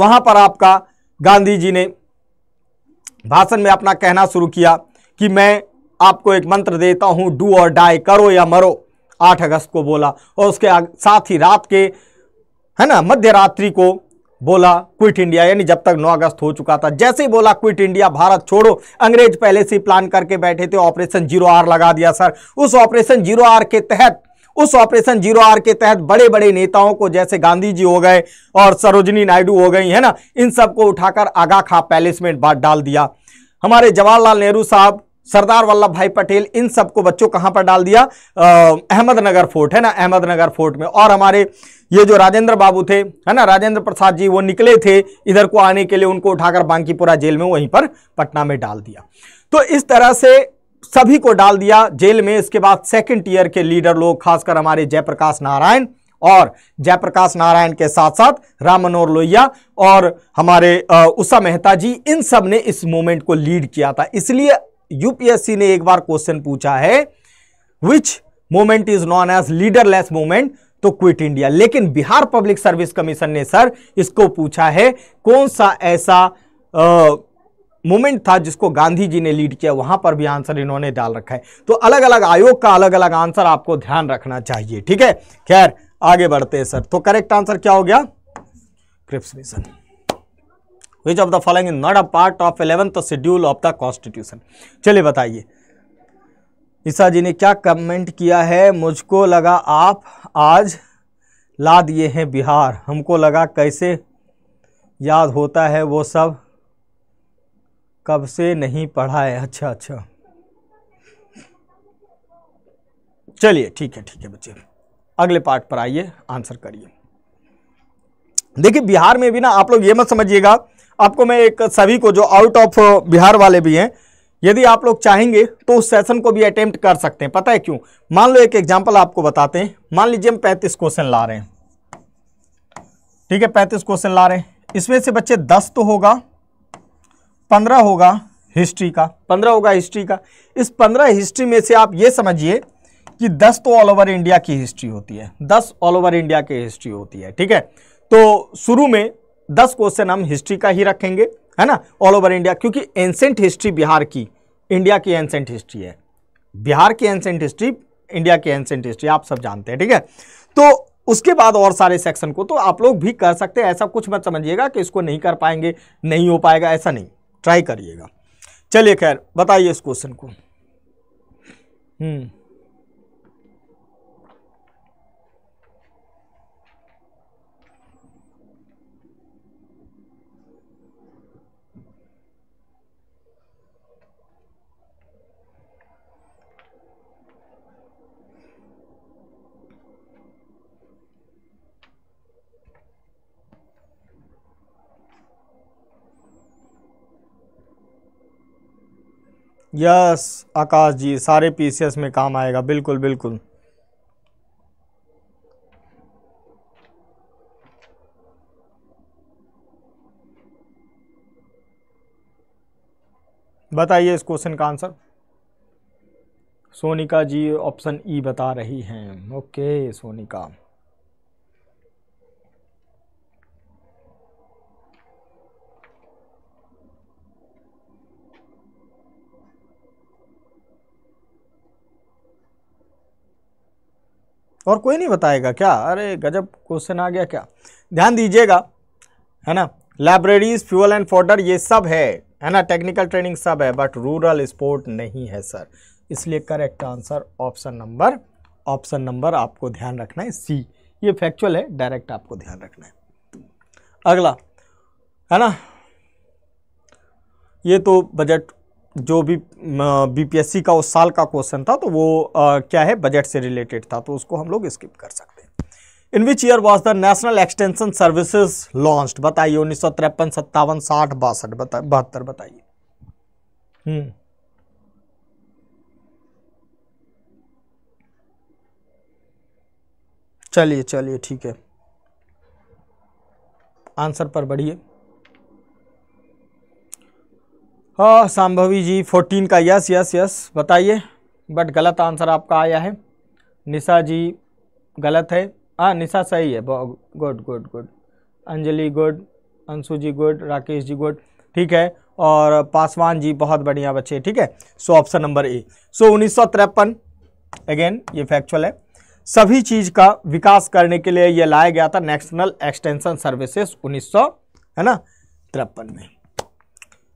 वहां पर आपका गांधी जी ने भाषण में अपना कहना शुरू किया कि मैं आपको एक मंत्र देता हूं डू और डाई करो या मरो आठ अगस्त को बोला और उसके साथ ही रात के है ना मध्य रात्रि को बोला क्विट इंडिया यानी जब तक 9 अगस्त हो चुका था जैसे ही बोला क्विट इंडिया भारत छोड़ो अंग्रेज पहले से प्लान करके बैठे थे ऑपरेशन जीरो आर लगा दिया सर उस ऑपरेशन जीरो आर के तहत उस ऑपरेशन जीरो आर के तहत बड़े बड़े नेताओं को जैसे गांधी जी हो गए और सरोजनी नायडू हो गई है ना इन सबको उठाकर आगा खा पैलेस में डाल दिया हमारे जवाहरलाल नेहरू साहब सरदार वल्लभ भाई पटेल इन सबको बच्चों कहां पर डाल दिया अहमदनगर फोर्ट है ना अहमदनगर फोर्ट में और हमारे ये जो राजेंद्र बाबू थे है ना राजेंद्र प्रसाद जी वो निकले थे इधर को आने के लिए उनको उठाकर बांकीपुरा जेल में वहीं पर पटना में डाल दिया तो इस तरह से सभी को डाल दिया जेल में इसके बाद सेकेंड ईयर के लीडर लोग खासकर हमारे जयप्रकाश नारायण और जयप्रकाश नारायण के साथ साथ राम मनोहर लोहिया और हमारे उषा मेहता जी इन सब ने इस मूवमेंट को लीड किया था इसलिए यूपीएससी ने एक बार क्वेश्चन पूछा है which movement is known as leaderless movement तो क्विट इंडिया लेकिन बिहार पब्लिक सर्विस कमीशन ने सर इसको पूछा है कौन सा ऐसा मूवमेंट था जिसको गांधी जी ने लीड किया वहां पर भी आंसर इन्होंने डाल रखा है तो अलग अलग आयोग का अलग अलग आंसर आपको ध्यान रखना चाहिए ठीक है खैर आगे बढ़ते हैं सर तो करेक्ट आंसर क्या हो गया Cripps mission which of the following not a part of eleventh schedule of the constitution चलिए बताइए ईसा जी ने क्या कमेंट किया है मुझको लगा आप आज ला दिए हैं बिहार हमको लगा कैसे याद होता है वो सब कब से नहीं पढ़ा है अच्छा अच्छा चलिए ठीक है ठीक है बच्चे अगले पार्ट पर आइए आंसर करिए देखिए बिहार में भी ना आप लोग ये मत समझिएगा आपको मैं एक सभी को जो आउट ऑफ uh, बिहार वाले भी हैं यदि आप लोग चाहेंगे तो उस सेशन को भी अटेम्प्ट कर सकते हैं पता है क्यों मान लो एक एग्जाम्पल आपको बताते हैं मान लीजिए हम पैंतीस क्वेश्चन ला रहे हैं ठीक है पैंतीस क्वेश्चन ला रहे हैं इसमें से बच्चे दस तो होगा पंद्रह होगा हिस्ट्री का पंद्रह होगा हिस्ट्री का इस पंद्रह हिस्ट्री में से आप ये समझिए कि दस तो ऑल ओवर इंडिया की हिस्ट्री होती है दस ऑल ओवर इंडिया की हिस्ट्री होती है ठीक है तो शुरू में दस क्वेश्चन हम हिस्ट्री का ही रखेंगे है ना ऑल ओवर इंडिया क्योंकि एंसेंट हिस्ट्री बिहार की इंडिया की एंसेंट हिस्ट्री है बिहार की एंसेंट हिस्ट्री इंडिया की एंसेंट हिस्ट्री आप सब जानते हैं ठीक है तो उसके बाद और सारे सेक्शन को तो आप लोग भी कर सकते हैं ऐसा कुछ मत समझिएगा कि इसको नहीं कर पाएंगे नहीं हो पाएगा ऐसा नहीं ट्राई करिएगा चलिए खैर बताइए इस क्वेश्चन को हम्म यस आकाश जी सारे पीसीएस में काम आएगा बिल्कुल बिल्कुल बताइए इस क्वेश्चन का answer Sonika ji option E e बता रही हैं ओके सोनिका और कोई नहीं बताएगा क्या अरे गजब क्वेश्चन आ गया क्या ध्यान दीजिएगा है ना लाइब्रेरीज फ्यूअल एंड फोटर ये सब है है ना टेक्निकल ट्रेनिंग सब है बट रूरल स्पोर्ट नहीं है सर इसलिए correct answer option number option number आपको ध्यान रखना है सी ये फैक्चुअल है डायरेक्ट आपको ध्यान रखना है अगला है ना ये तो बजट जो भी बीपीएससी का उस साल का क्वेश्चन था तो वो आ, क्या है बजट से रिलेटेड था तो उसको हम लोग स्किप कर सकते हैं in which year was the national extension services launch बताइए उन्नीस सौ तिरपन सत्तावन साठ बासठ बहत्तर बताइए हम्म। चलिए चलिए ठीक है आंसर पर बढ़िए ओह हाँ, संभवी जी फोर्टीन का यस यस यस बताइए बट गलत आंसर आपका आया है निशा जी गलत है हाँ निशा सही है good good good Anjali good Anshu ji good Rakesh ji good ठीक है और पासवान जी बहुत बढ़िया बच्चे ठीक है सो ऑप्शन नंबर ए सो उन्नीस अगेन ये फैक्चुअल है सभी चीज़ का विकास करने के लिए यह लाया गया था नेशनल एक्सटेंशन सर्विसेज उन्नीस है ना तिरपन में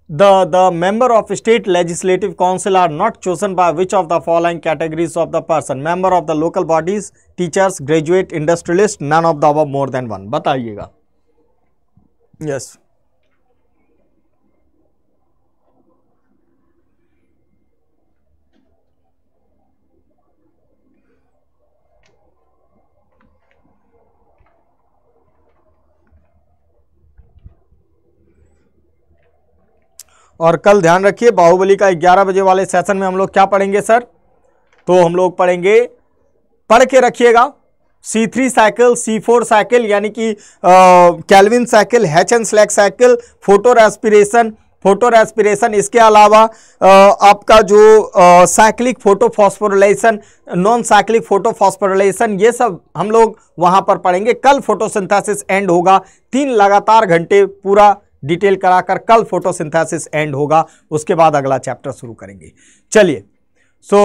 the, the member of state legislative council are not chosen by which of the following categories of the person member of the local bodies teachers graduate industrialist none of the above more than one batayega yes और कल ध्यान रखिए बाहुबली का 11 बजे वाले session में हम लोग क्या पढ़ेंगे सर तो हम लोग पढ़ेंगे पढ़ के रखिएगा C three cycle C four cycle यानी कि Calvin cycle Hatch and Slack cycle photorespiration photorespiration इसके अलावा आपका जो cyclic photophosphorylation non cyclic photophosphorylation ये सब हम लोग वहाँ पर पढ़ेंगे कल फोटोसिंथेसिस एंड होगा तीन लगातार घंटे पूरा डिटेल कराकर कल फोटोसिंथेसिस एंड होगा उसके बाद अगला चैप्टर शुरू करेंगे चलिए सो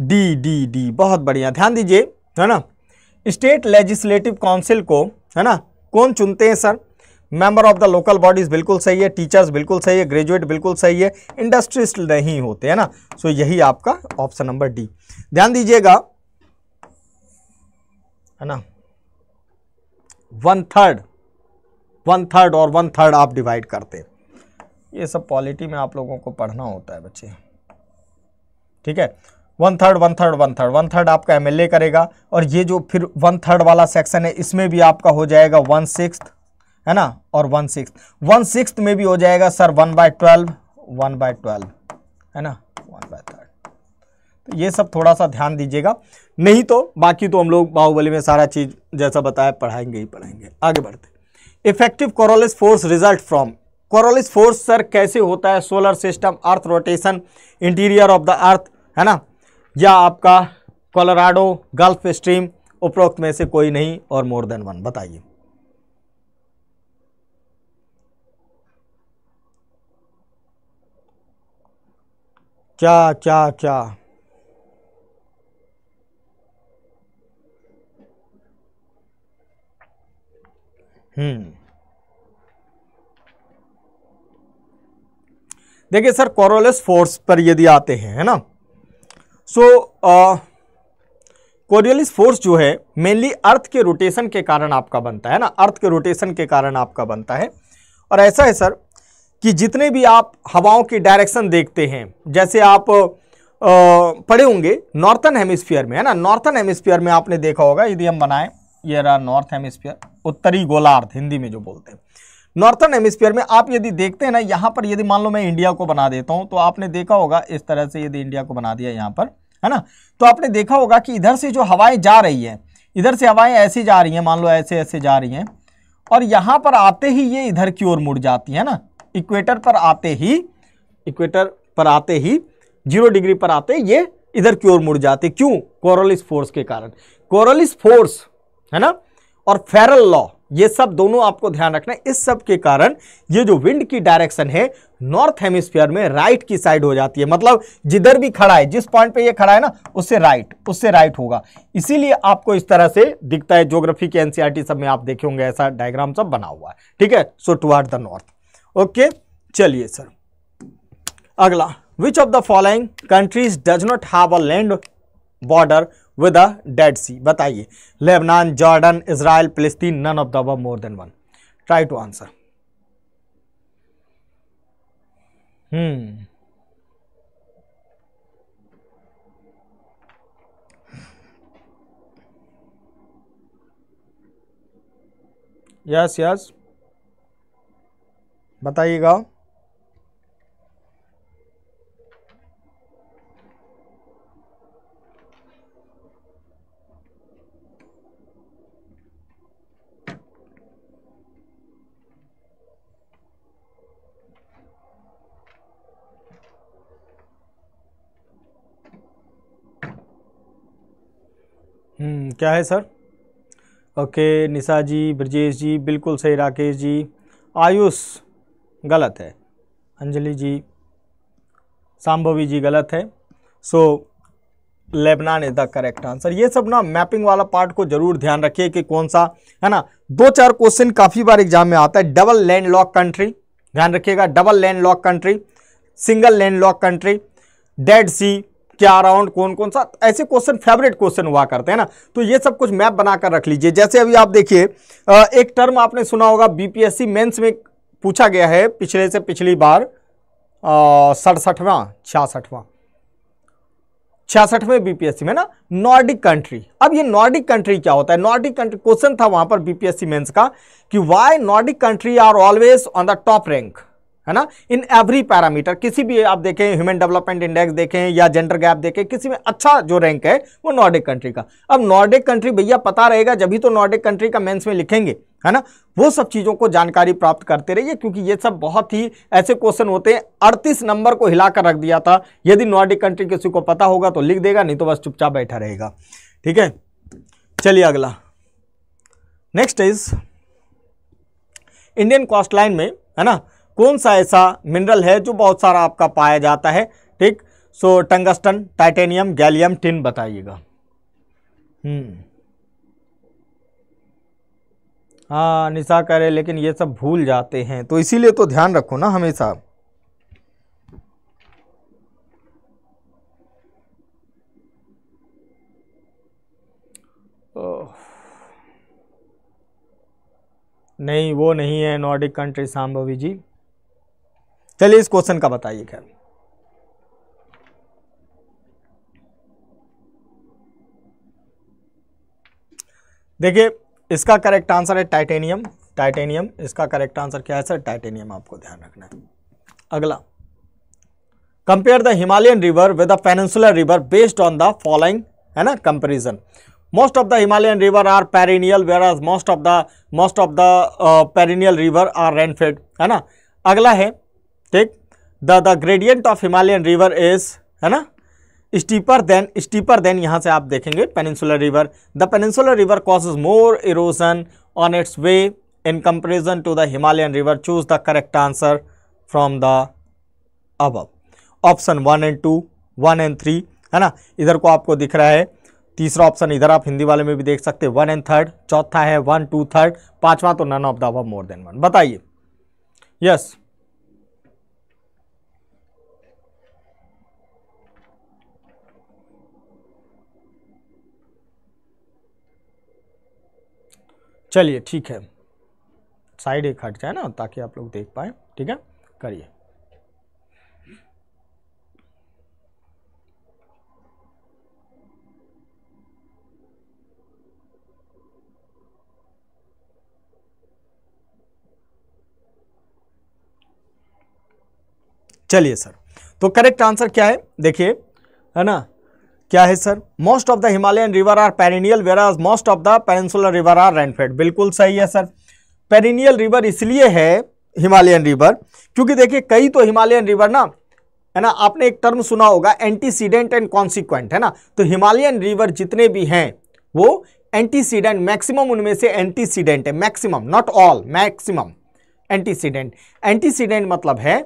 डी डी डी बहुत बढ़िया ध्यान दीजिए है ना स्टेट लेजिस्लेटिव काउंसिल को है ना कौन चुनते हैं sir member of the local bodies बिल्कुल सही है टीचर्स बिल्कुल सही है ग्रेजुएट बिल्कुल सही है इंडस्ट्रिस्ट नहीं होते है ना सो so, यही आपका ऑप्शन नंबर डी ध्यान दीजिएगा है ना वन थर्ड वन थर्ड और वन थर्ड आप डिवाइड करते ये सब पॉलिटी में आप लोगों को पढ़ना होता है बच्चे ठीक है one third one third one third one third आपका एम करेगा और ये जो फिर वन थर्ड वाला सेक्शन है इसमें भी आपका हो जाएगा वन सिक्स है ना और वन सिक्स वन सिक्स में भी हो जाएगा sir one by twelve one by twelve है ना वन बाय थर्ड तो ये सब थोड़ा सा ध्यान दीजिएगा नहीं तो बाकी तो हम लोग बाहुबली में सारा चीज़ जैसा बताया पढ़ाएंगे ही पढ़ाएंगे आगे बढ़ते effective Coriolis force result from Coriolis force sir कैसे होता है solar system earth rotation interior of the earth है ना या आपका कोलोराडो गल्फ स्ट्रीम उपरोक्त में से कोई नहीं और मोर देन वन बताइए क्या क्या क्या हम्म देखिए सर कोरोलेस फोर्स पर यदि आते हैं है ना सो कोरियलिस फोर्स जो है मेनली अर्थ के रोटेशन के कारण आपका बनता है ना अर्थ के रोटेशन के कारण आपका बनता है और ऐसा है सर कि जितने भी आप हवाओं की डायरेक्शन देखते हैं जैसे आप पढ़े होंगे नॉर्थन हेमिस्फीयर में है ना नॉर्थन हेमिस्फीयर में आपने देखा होगा यदि हम बनाएं ये रहा नॉर्थ हेमिस्फीयर उत्तरी गोलार्ध हिंदी में जो बोलते हैं नॉर्थन हेमिस्फीयर में आप यदि देखते हैं ना यहाँ पर यदि मान लो मैं इंडिया को बना देता हूँ तो आपने देखा होगा इस तरह से यदि इंडिया को बना दिया यहाँ पर है ना तो आपने देखा होगा कि इधर से जो हवाएं जा रही हैं इधर से हवाएं ऐसे जा रही हैं मान लो ऐसे ऐसे जा रही हैं और यहाँ पर आते ही ये इधर की ओर मुड़ जाती है ना इक्वेटर पर आते ही इक्वेटर पर आते ही जीरो डिग्री पर आते ये इधर की ओर मुड़ जाते क्यों कोरोलिस फोर्स के कारण कोरोलिस फोर्स है ना और फेरल लॉ ये सब दोनों आपको ध्यान रखना है इस सब के कारण ये जो विंड की डायरेक्शन है नॉर्थ हेमिस्फीयर में राइट की साइड हो जाती है मतलब जिधर भी खड़ा है जिस पॉइंट पे ये खड़ा है ना उससे राइट उससे राइट होगा इसीलिए आपको इस तरह से दिखता है ज्योग्राफी के एनसीईआरटी सब में आप देखे होंगे ऐसा डायग्राम सब बना हुआ है ठीक है so toward the north okay चलिए सर अगला which of the following countries does not have a land border with Dead Sea बताइए Lebanon Jordan Israel Palestine none of the अब more than one try to answer hmm yes yes बताइएगा hmm, क्या है sir okay Nisha ji Brajesh ji बिल्कुल सही राकेश जी आयुष गलत है अंजलि जी सांभवी जी गलत है so Lebanon is the correct answer ये सब ना मैपिंग वाला पार्ट को जरूर ध्यान रखिए कि कौन सा है ना दो चार क्वेश्चन काफ़ी बार एग्जाम में आता है डबल लैंड लॉक कंट्री ध्यान रखिएगा double land lock country single land lock country Dead Sea क्या राउंड कौन कौन सा ऐसे क्वेश्चन फेवरेट क्वेश्चन हुआ करते हैं ना तो ये सब कुछ मैप बनाकर रख लीजिए जैसे अभी आप देखिए एक टर्म आपने सुना होगा बीपीएससी मेंस में पूछा गया है पिछले से पिछली बार सड़सठवां छियासठवां छियासठवें बीपीएससी में ना नॉर्डिक कंट्री अब ये नॉर्डिक कंट्री क्या होता है नॉर्डिक कंट्री क्वेश्चन था वहां पर बीपीएससी मेंस का कि why Nordic country are always on the top rank है ना इन एवरी पैरामीटर किसी भी आप देखें ह्यूमन डेवलपमेंट इंडेक्स देखें या जेंडर गैप देखें किसी में अच्छा जो रैंक है वो नॉर्डिक कंट्री का अब नॉर्डिक कंट्री भैया पता रहेगा जब भी तो नॉर्डिक कंट्री का मेंस में लिखेंगे है ना वो सब चीज़ों को जानकारी प्राप्त करते रहिए क्योंकि ये सब बहुत ही ऐसे क्वेश्चन होते हैं अड़तीस नंबर को हिलाकर रख दिया था यदि नॉर्डिक कंट्री किसी को पता होगा तो लिख देगा नहीं तो बस चुपचाप बैठा रहेगा ठीक है चलिए अगला next is Indian coast line में है ना कौन सा ऐसा मिनरल है जो बहुत सारा आपका पाया जाता है ठीक so tungsten titanium gallium tin बताइएगा हम्म। हाँ निशा करे लेकिन ये सब भूल जाते हैं तो इसीलिए तो ध्यान रखो ना हमेशा नहीं वो नहीं है नॉर्डिक कंट्री शाम्भवी जी चलिए इस क्वेश्चन का बताइए खैर देखिए इसका करेक्ट आंसर है टाइटेनियम टाइटेनियम इसका करेक्ट आंसर क्या है सर टाइटेनियम आपको ध्यान रखना है अगला compare the Himalayan river with the peninsular river based on the following है ना comparison most of the Himalayan river are perennial whereas most of the most of the perennial river are rainfed है ना अगला है ठीक the the gradient of Himalayan river is है ना steeper then steeper then यहाँ से आप देखेंगे peninsular river the peninsular river causes more erosion on its way in comparison to the Himalayan river choose the correct answer from the above option one and two one and three है ना इधर को आपको दिख रहा है तीसरा option इधर आप हिंदी वाले में भी देख सकते हैं वन एंड थर्ड चौथा है वन टू थर्ड पांचवा तो नन ऑफ द अब मोर देन वन बताइए यस yes. चलिए ठीक है साइड एक हट जाए ना ताकि आप लोग देख पाए ठीक है करिए चलिए सर तो करेक्ट आंसर क्या है देखिए है ना क्या है sir most of the Himalayan river are perennial whereas most of the peninsular river are rainfed बिल्कुल सही है सर पेरिनियल रिवर इसलिए है हिमालयन रिवर क्योंकि देखिए कई तो हिमालयन रिवर ना है ना आपने एक टर्म सुना होगा एंटीसीडेंट एंड कॉन्सिक्वेंट है ना तो हिमालयन रिवर जितने भी हैं वो एंटीसीडेंट मैक्सिमम उनमें से एंटीसीडेंट है maximum not all maximum antecedent antecedent मतलब है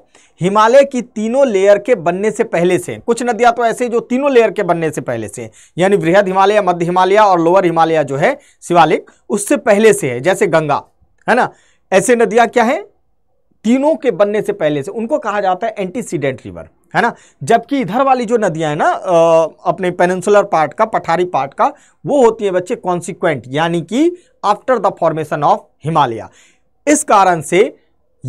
हिमालय की तीनों लेयर के बनने से पहले से कुछ नदियां तो ऐसे जो तीनों लेयर के बनने से पहले से यानी वृहद हिमालय मध्य हिमालय और लोअर हिमालय जो है शिवालिक उससे पहले से है जैसे गंगा है ना ऐसे नदियां क्या है तीनों के बनने से पहले से उनको कहा जाता है एंटीसीडेंट रिवर है ना जबकि इधर वाली जो नदियां हैं ना अपने पेनसुलर पार्ट का पठारी पार्ट का वो होती है बच्चे कॉन्सिक्वेंट यानी कि after the formation of Himalaya इस कारण से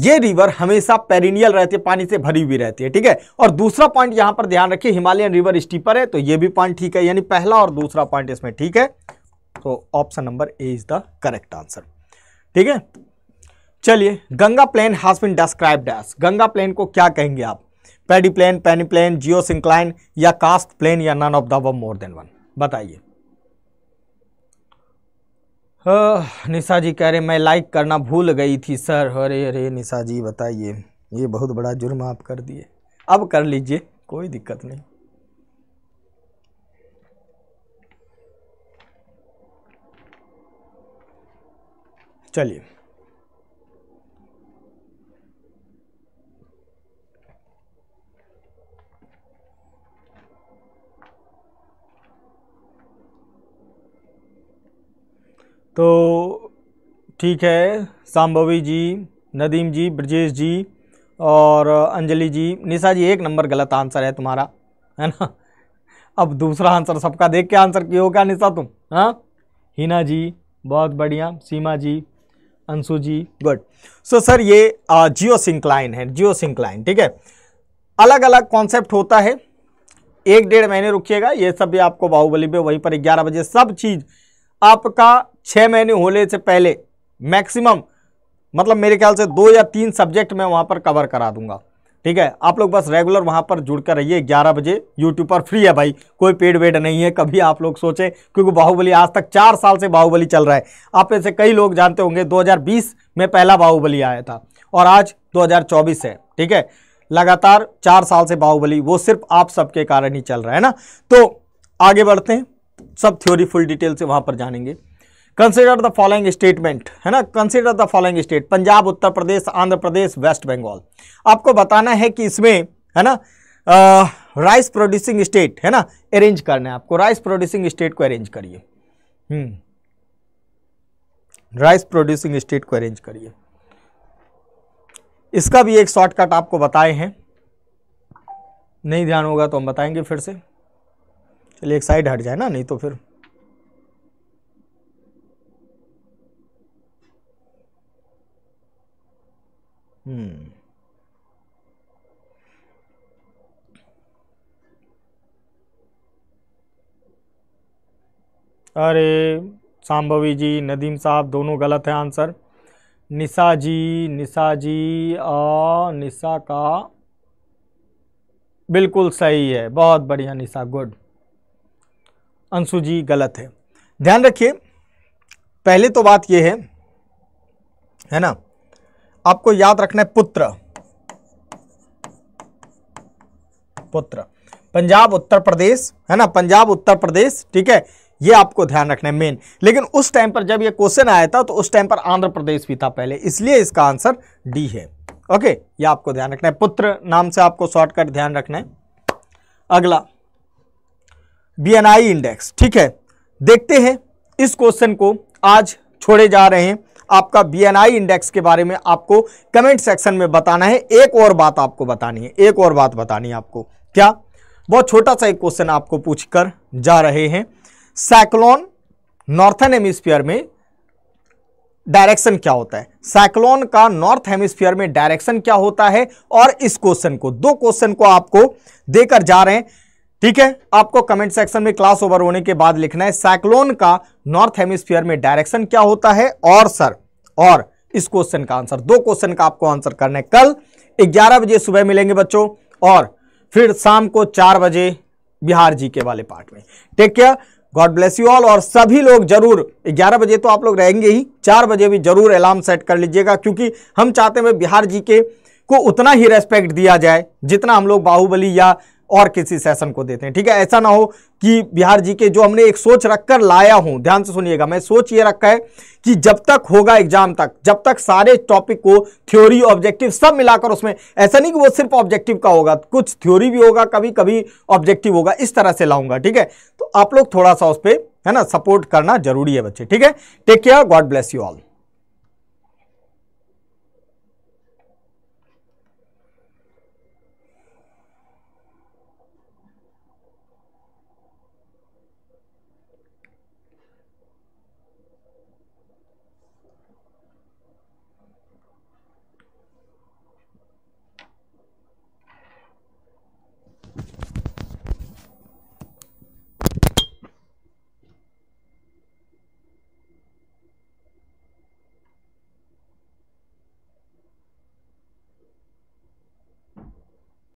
ये रिवर हमेशा पेरिनियल रहती है पानी से भरी हुई रहती है ठीक है और दूसरा पॉइंट यहां पर ध्यान रखिए हिमालयन रिवर स्टीपर है तो ये भी पॉइंट ठीक है यानी पहला और दूसरा पॉइंट इसमें ठीक है तो option number A is the correct answer ठीक है चलिए Ganga plain has been described as Ganga plain को क्या कहेंगे आप paddy plain penny plain geosyncline या कास्ट प्लेन या none of the more than one बताइए हाँ, निशा जी कह रहे मैं लाइक करना भूल गई थी सर अरे अरे निशा जी बताइए ये बहुत बड़ा जुर्म आप कर दिए अब कर लीजिए कोई दिक्कत नहीं चलिए तो ठीक है सांभवी जी नदीम जी ब्रजेश जी और अंजलि जी निशा जी एक नंबर गलत आंसर है तुम्हारा है ना अब दूसरा आंसर सबका देख के आंसर क्यों हो क्या निशा तुम हाँ हिना जी बहुत बढ़िया Seema ji Anshu ji good so so, sir ये जियो सिंक्लाइन है जियो सिंक्लाइन ठीक है अलग अलग कॉन्सेप्ट होता है एक डेढ़ महीने रुकिएगा ये सब भी आपको बाहुबली पे वहीं पर ग्यारह बजे सब चीज़ आपका छः महीने होने से पहले मैक्सिमम मतलब मेरे ख्याल से दो या तीन सब्जेक्ट मैं वहाँ पर कवर करा दूंगा ठीक है आप लोग बस रेगुलर वहाँ पर जुड़ कर रहिए 11 बजे यूट्यूब पर फ्री है भाई कोई पेड वेड नहीं है कभी आप लोग सोचें क्योंकि बाहुबली आज तक चार साल से बाहुबली चल रहा है आप ऐसे कई लोग जानते होंगे 2020 में पहला बाहुबली आया था और आज 2024 है ठीक है लगातार चार साल से बाहुबली वो सिर्फ आप सबके कारण ही चल रहा है ना तो आगे बढ़ते हैं सब थ्योरी फुल डिटेल से वहाँ पर जानेंगे कंसिडर द फॉलोइंग स्टेटमेंट है ना consider the following state Punjab Uttar Pradesh Andhra Pradesh West Bengal आपको बताना है कि इसमें है ना राइस प्रोड्यूसिंग स्टेट है ना अरेंज करना है आपको राइस प्रोड्यूसिंग स्टेट को अरेंज करिए राइस प्रोड्यूसिंग स्टेट को अरेंज करिए इसका भी एक शॉर्टकट आपको बताए हैं नहीं ध्यान होगा तो हम बताएंगे फिर से चलिए एक साइड हट जाए ना नहीं तो फिर अरे सांभवी जी नदीम साहब दोनों गलत है आंसर निशा जी निशा जी आ, निशा का बिल्कुल सही है बहुत बढ़िया निशा गुड अंशु जी गलत है ध्यान रखिए पहले तो बात यह है है ना आपको याद रखना है पुत्र पुत्र पंजाब उत्तर प्रदेश है ना पंजाब उत्तर प्रदेश ठीक है ये आपको ध्यान रखना है मेन लेकिन उस टाइम पर जब ये क्वेश्चन आया था तो उस टाइम पर आंध्र प्रदेश भी था पहले इसलिए इसका आंसर डी है ओके ये आपको ध्यान रखना है पुत्र नाम से आपको शॉर्टकट ध्यान रखना है अगला बीएनआई इंडेक्स ठीक है देखते हैं इस क्वेश्चन को आज छोड़े जा रहे हैं आपका बीएनआई इंडेक्स के बारे में आपको कमेंट सेक्शन में बताना है एक और बात आपको बतानी है एक और बात बतानी है आपको क्या बहुत छोटा सा एक क्वेश्चन आपको पूछकर जा रहे हैं साइक्लोन नॉर्थन हेमिस्फीयर में डायरेक्शन क्या होता है साइक्लोन का नॉर्थ हेमिस्फीयर में डायरेक्शन क्या होता है और इस क्वेश्चन को दो क्वेश्चन को आपको देकर जा रहे हैं ठीक है आपको कमेंट सेक्शन में क्लास ओवर होने के बाद लिखना है साइक्लोन का नॉर्थ हेमिस्फीयर में डायरेक्शन क्या होता है और सर और इस क्वेश्चन का आंसर दो क्वेश्चन का आपको आंसर करना है कल ग्यारह बजे सुबह मिलेंगे बच्चों और फिर शाम को चार बजे बिहार जी के वाले पार्ट में take care God bless you all और सभी लोग जरूर 11 बजे तो आप लोग रहेंगे ही 4 बजे भी जरूर अलार्म सेट कर लीजिएगा क्योंकि हम चाहते हैं बिहार जी के को उतना ही रेस्पेक्ट दिया जाए जितना हम लोग बाहुबली या और किसी सेशन को देते हैं ठीक है ऐसा ना हो कि बिहार जी के जो हमने एक सोच रखकर लाया हूं ध्यान से सुनिएगा मैं सोच ये रखा है कि जब तक होगा एग्जाम तक जब तक सारे टॉपिक को थ्योरी ऑब्जेक्टिव सब मिलाकर उसमें ऐसा नहीं कि वो सिर्फ ऑब्जेक्टिव का होगा कुछ थ्योरी भी होगा कभी कभी ऑब्जेक्टिव होगा इस तरह से लाऊंगा ठीक है तो आप लोग थोड़ा सा उस पर है ना सपोर्ट करना जरूरी है बच्चे ठीक है take care God bless you all